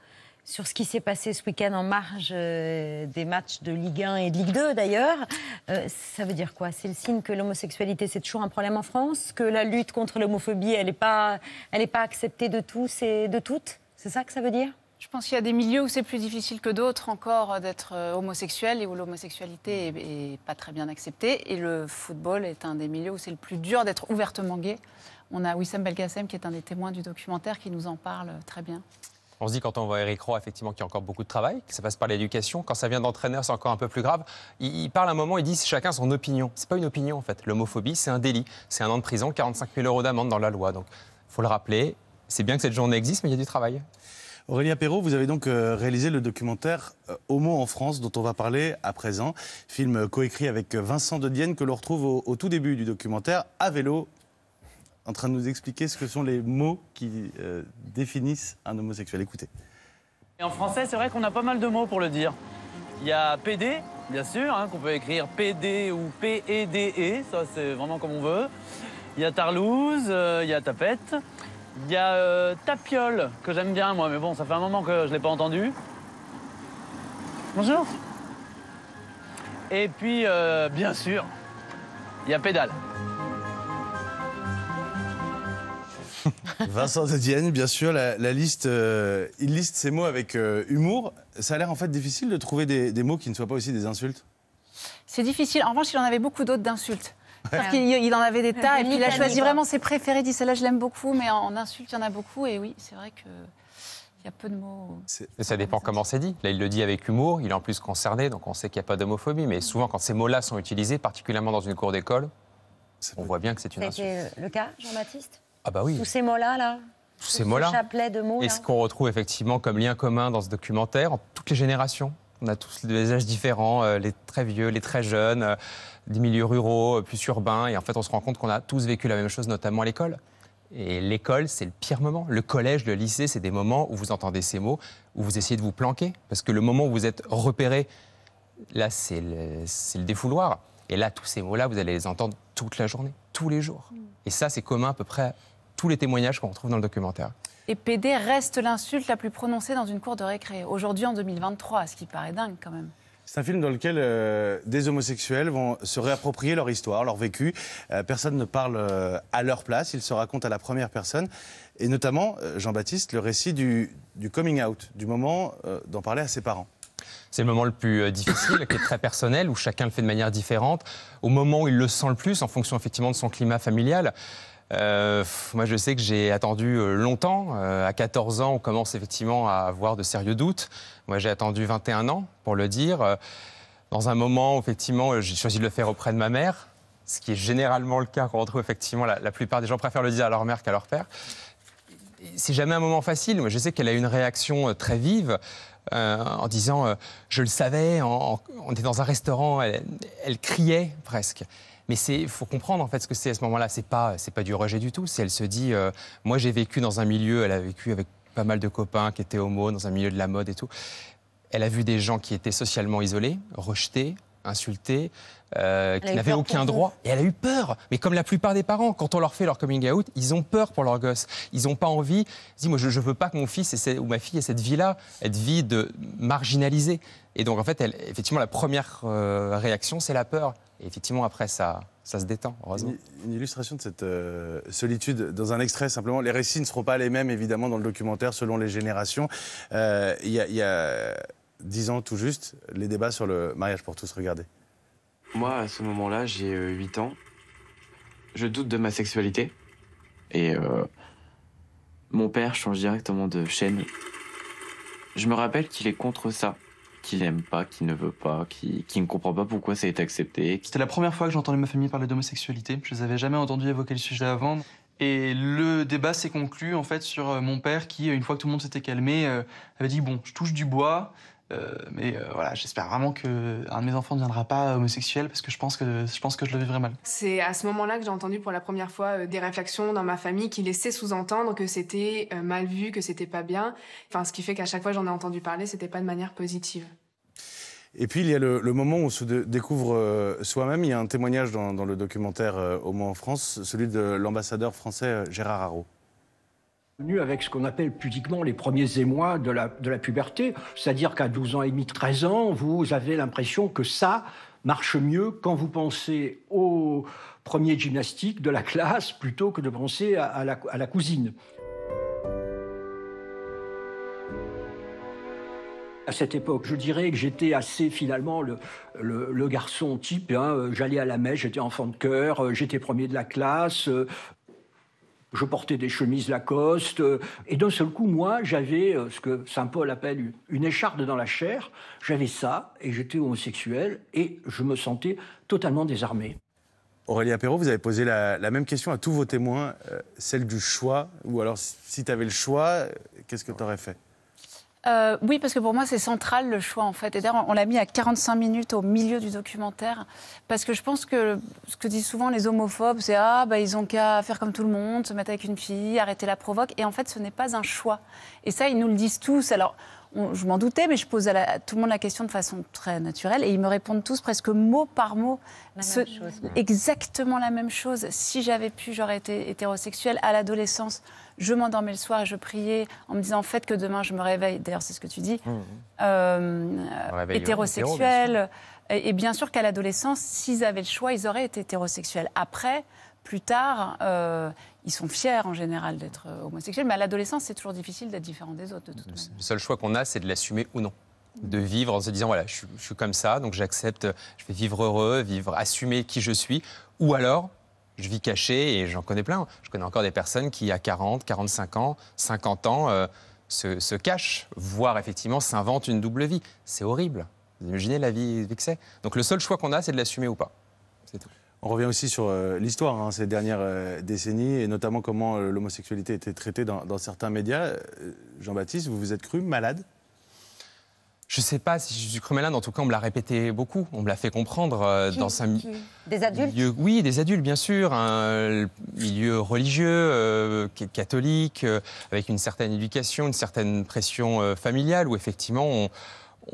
Speaker 1: sur ce qui s'est passé ce week-end en marge euh, des matchs de Ligue 1 et de Ligue 2 d'ailleurs. Euh, ça veut dire quoi C'est le signe que l'homosexualité c'est toujours un problème en France, que la lutte contre l'homophobie elle n'est pas, pas acceptée de tous et de toutes. C'est ça que ça veut dire je pense qu'il y a des milieux où c'est plus
Speaker 9: difficile que d'autres encore d'être euh, homosexuel et où l'homosexualité n'est pas très bien acceptée. Et le football est un des milieux où c'est le plus dur d'être ouvertement gay. On a Wissam Belkacem qui est un des témoins du documentaire qui nous en parle très bien.
Speaker 7: On se dit quand on voit Eric Roy, effectivement, qu'il y a encore beaucoup de travail, que ça passe par l'éducation. Quand ça vient d'entraîneur, c'est encore un peu plus grave. Il, parle un moment, il dit chacun son opinion.
Speaker 6: C'est pas une opinion en
Speaker 7: fait. L'homophobie, c'est un délit. C'est un an de prison, 45 000 euros d'amende dans la loi. Donc, faut
Speaker 6: le rappeler. C'est bien que cette journée existe, mais il y a du travail. Aurélien Perrault, vous avez donc euh, réalisé le documentaire euh, Homo en France, dont on va parler à présent. Film euh, coécrit avec Vincent De Dedienne, que l'on retrouve au tout début du documentaire, à vélo en train de nous expliquer ce que sont les mots qui euh, définissent un homosexuel. Écoutez. en français, c'est vrai qu'on a pas mal de mots pour le dire. Il y a PD, bien sûr, hein, qu'on peut écrire PD ou PEDE, e, ça c'est vraiment comme on veut. Il y a Tarlouse, euh, il y a Tapette, il y a euh, Tapiole, que j'aime bien moi, mais bon, ça fait un moment que je ne l'ai pas entendu. Bonjour. Et puis, bien sûr, il y a Pédale. Vincent etienne bien sûr, la, liste, euh, il liste ses mots avec euh, humour. Ça a l'air en fait difficile de trouver des, mots qui ne soient pas aussi des insultes
Speaker 9: C'est difficile. En revanche, il en avait beaucoup d'autres d'insultes. Parce qu'il il en avait des tas, et puis il a choisi vraiment ses préférés, dit celle-là je l'aime beaucoup, mais en, insulte il y en a beaucoup, et oui, c'est vrai qu'il y a peu de mots.
Speaker 7: ça dépend comment c'est dit. Là, il le dit avec humour, il est en plus concerné, donc on sait qu'il n'y a pas d'homophobie. Mais souvent, quand ces mots-là sont utilisés, particulièrement dans une cour d'école, on voit bien que c'est une
Speaker 1: insulte. C'était le cas, Jean-Baptiste ah bah oui. Tous ces mots-là, là, Tous ces mots-là. de mots. Et
Speaker 7: ce qu'on retrouve effectivement comme lien commun dans ce documentaire, en toutes les générations. On a tous des âges différents, euh, les très vieux, les très jeunes, euh, des milieux ruraux, euh, plus urbains. Et en fait, on se rend compte qu'on a tous vécu la même chose, notamment à l'école. Et l'école, c'est le pire moment. Le collège, le lycée, c'est des moments où vous entendez ces mots, où vous essayez de vous planquer. Parce que le moment où vous êtes repéré, là, c'est le, le, défouloir. Et là, tous ces mots-là, vous allez les entendre toute la journée, tous les jours. Mm. Et ça, c'est commun à peu près tous les témoignages
Speaker 6: qu'on retrouve dans le documentaire.
Speaker 9: Et PD reste l'insulte la plus prononcée dans une cour de récré, aujourd'hui en 2023, ce qui paraît dingue quand même.
Speaker 6: C'est un film dans lequel euh, des homosexuels vont se réapproprier leur histoire, leur vécu. Euh, personne ne parle euh, à leur place, ils se racontent à la première personne. Et notamment, Jean-Baptiste, le récit du, du, coming out, du moment d'en parler à ses parents.
Speaker 7: C'est le moment le plus difficile, qui est très personnel, où chacun le fait de manière différente, au moment où il le sent le plus, en fonction effectivement de son climat familial. Euh, moi, je sais que j'ai attendu euh, longtemps. Euh, à 14 ans, on commence effectivement à avoir de sérieux doutes. Moi, j'ai attendu 21 ans pour le dire. Dans un moment, effectivement, j'ai choisi de le faire auprès de ma mère, ce qui est généralement le cas qu'on retrouve effectivement. La, plupart des gens préfèrent le dire à leur mère qu'à leur père. C'est jamais un moment facile. Moi, je sais qu'elle a eu une réaction très vive. en disant je le savais, on était dans un restaurant, elle criait presque. Mais il faut comprendre en fait ce que c'est à ce moment-là. C'est pas, pas du rejet du tout. C'est elle se dit, euh, moi j'ai vécu dans un milieu, elle a vécu avec pas mal de copains qui étaient homo, dans un milieu de la mode et tout. Elle a vu des gens qui étaient socialement isolés, rejetés, insultés, euh, qui aucun droit. Et elle a eu peur. Mais comme la plupart des parents, quand on leur fait leur coming out, ils ont peur pour leur gosse. Ils n'ont pas envie. Ils moi, je ne veux pas que mon fils ou ma fille ait cette vie-là, cette vie de marginalisée. Et donc, en fait, elle, effectivement, la première euh, réaction, c'est la peur. Et effectivement, après, ça, ça se détend, heureusement.
Speaker 6: Une, illustration de cette euh, solitude dans un extrait, simplement. Les récits ne seront pas les mêmes, évidemment, dans le documentaire, selon les générations. Il y a. dix ans tout juste, les débats sur le mariage pour tous, regardez. Moi, à ce moment-là,
Speaker 7: j'ai 8 euh, ans. Je doute de ma sexualité. Et euh, mon père change directement de chaîne. Je me rappelle qu'il est contre ça. Qu'il aime pas, qu'il ne veut pas, qu'il ne comprend pas pourquoi ça a été accepté. C'était la première fois que
Speaker 3: j'entendais ma famille parler d'homosexualité. Je les avais jamais entendu évoquer le sujet avant. Et le débat s'est conclu en fait sur euh, mon père qui, une fois que tout le monde s'était calmé, avait dit bon, je touche du bois, euh, mais euh, voilà, j'espère vraiment qu'un de mes enfants ne viendra pas euh, homosexuel parce que je pense que je, pense que je le vivrai mal.
Speaker 2: C'est à ce moment-là que j'ai entendu pour la première fois des réflexions dans ma famille qui laissaient sous-entendre que c'était mal vu, que c'était pas bien. Enfin, ce qui fait qu'à chaque fois j'en ai entendu parler, c'était pas de manière positive.
Speaker 6: Et puis il y a le, moment où se découvre soi-même. Il y a un témoignage dans, le documentaire Au moins en France, celui de l'ambassadeur français Gérard Haro
Speaker 8: venu avec ce qu'on appelle pudiquement les premiers émois de la, puberté, c'est-à-dire qu'à 12 ans et demi, 13 ans, vous avez l'impression que ça marche mieux quand vous pensez au premier gymnastique de la classe plutôt que de penser à, la, cousine. à cette époque. Je dirais que j'étais assez finalement le, garçon type. Hein. J'allais à la messe, j'étais enfant de cœur, euh, j'étais premier de la classe, euh, je portais des chemises Lacoste. Euh, et d'un seul coup, moi, j'avais euh, ce que Saint Paul appelle une écharde dans la chair. J'avais ça et j'étais homosexuel et je me sentais totalement désarmé.
Speaker 6: Aurélie Perrault, vous avez posé la, même question à tous vos témoins, euh, celle du choix. Ou alors, si tu avais le choix, qu'est-ce que tu aurais fait
Speaker 9: euh, oui, parce que pour moi, c'est central le choix, en fait. Et d'ailleurs, on, l'a mis à 45 minutes au milieu du documentaire, parce que je pense que ce que disent souvent les homophobes, c'est Ah, bah, ils ont qu'à faire comme tout le monde, se mettre avec une fille, arrêter la provoque. Et en fait, ce n'est pas un choix. Et ça, ils nous le disent tous. Alors, je m'en doutais, mais je pose à, tout le monde la question de façon très naturelle et ils me répondent tous presque mot par mot exactement la même chose. Si j'avais pu, j'aurais été hétérosexuelle à l'adolescence. Je m'endormais le soir et je priais en me disant en fait que demain je me réveille. D'ailleurs, c'est ce que tu dis. Mmh, mmh. euh, Hétérosexuel. et bien sûr qu'à l'adolescence, s'ils avaient le choix, ils auraient été hétérosexuels. Après, plus tard, euh, ils sont fiers en général d'être euh, homosexuels, mais à l'adolescence, c'est toujours difficile d'être différent des autres. le
Speaker 7: seul choix qu'on a, c'est de l'assumer ou non de vivre en se disant voilà je, suis comme ça donc j'accepte je vais vivre heureux vivre assumer qui je suis ou alors je vis caché et j'en connais plein je connais encore des personnes qui à 40 45 ans 50 ans euh, se, se, cachent voire effectivement s'inventent une double vie c'est horrible vous imaginez la vie que c'est donc le seul choix qu'on a c'est de l'assumer ou pas
Speaker 6: c'est tout on revient aussi sur euh, l'histoire hein, ces dernières euh, décennies et notamment comment euh, l'homosexualité était traitée dans, certains médias. Jean-Baptiste, vous vous êtes cru malade
Speaker 7: je ne sais pas si je suis cru malade, en tout cas, on me l'a répété beaucoup, on me l'a fait comprendre dans un Des adultes Oui, des adultes, bien sûr. Un hein, milieu religieux, catholique, avec une certaine éducation, une certaine pression familiale, où effectivement,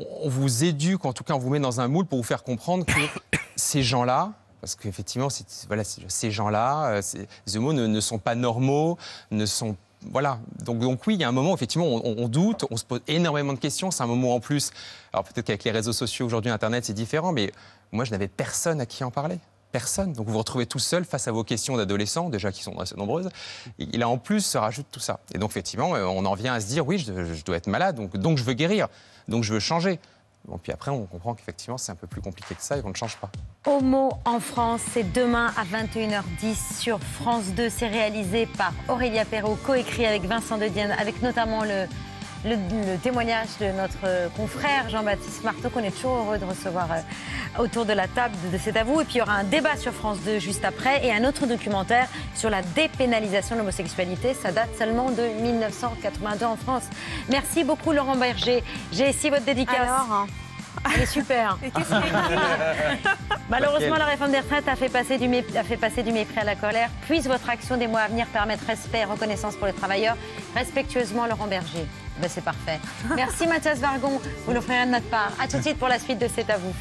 Speaker 7: on vous éduque, en tout cas, on vous met dans un moule pour vous faire comprendre que ces gens-là, parce qu'effectivement, voilà, ces gens-là, euh, ces homos ne, ne, sont pas normaux, ne sont voilà. Donc, donc oui, il y a un moment, effectivement, on, doute, on se pose énormément de questions. C'est un moment en plus. Alors peut-être qu'avec les réseaux sociaux aujourd'hui, Internet, c'est différent, mais moi, je n'avais personne à qui en parler personne. Donc vous vous retrouvez tout seul face à vos questions d'adolescents, déjà qui sont assez nombreuses. Il a en plus se rajoute tout ça. Et donc effectivement, euh, on en vient à se dire oui, je, je dois être malade, donc, donc je veux guérir, donc je veux changer. Bon, puis après, on comprend qu'effectivement, c'est un peu plus compliqué que ça et qu'on ne change pas.
Speaker 1: Homo en France, c'est demain à 21h10 sur France 2. C'est réalisé par Aurélia Perrault, coécrit avec Vincent De Dienne, avec notamment le le, témoignage de notre confrère Jean-Baptiste Marteau, qu'on est toujours heureux de recevoir euh, autour de la table de cet avou. Et puis il y aura un débat sur France 2 juste après et un autre documentaire sur la dépénalisation de l'homosexualité. Ça date seulement de 1982 en France. Merci beaucoup Laurent Berger. J'ai ici votre dédicace. Alors, hein. Elle est super. Malheureusement, la réforme des retraites a a fait passer du mépris à la colère. Puisse votre action des mois à venir permettre respect et reconnaissance pour les travailleurs. Respectueusement, Laurent Berger. Ben c'est parfait. Merci Mathias Vargon, vous l'offrirez de notre part. À tout de suite pour la suite de C'est à vous.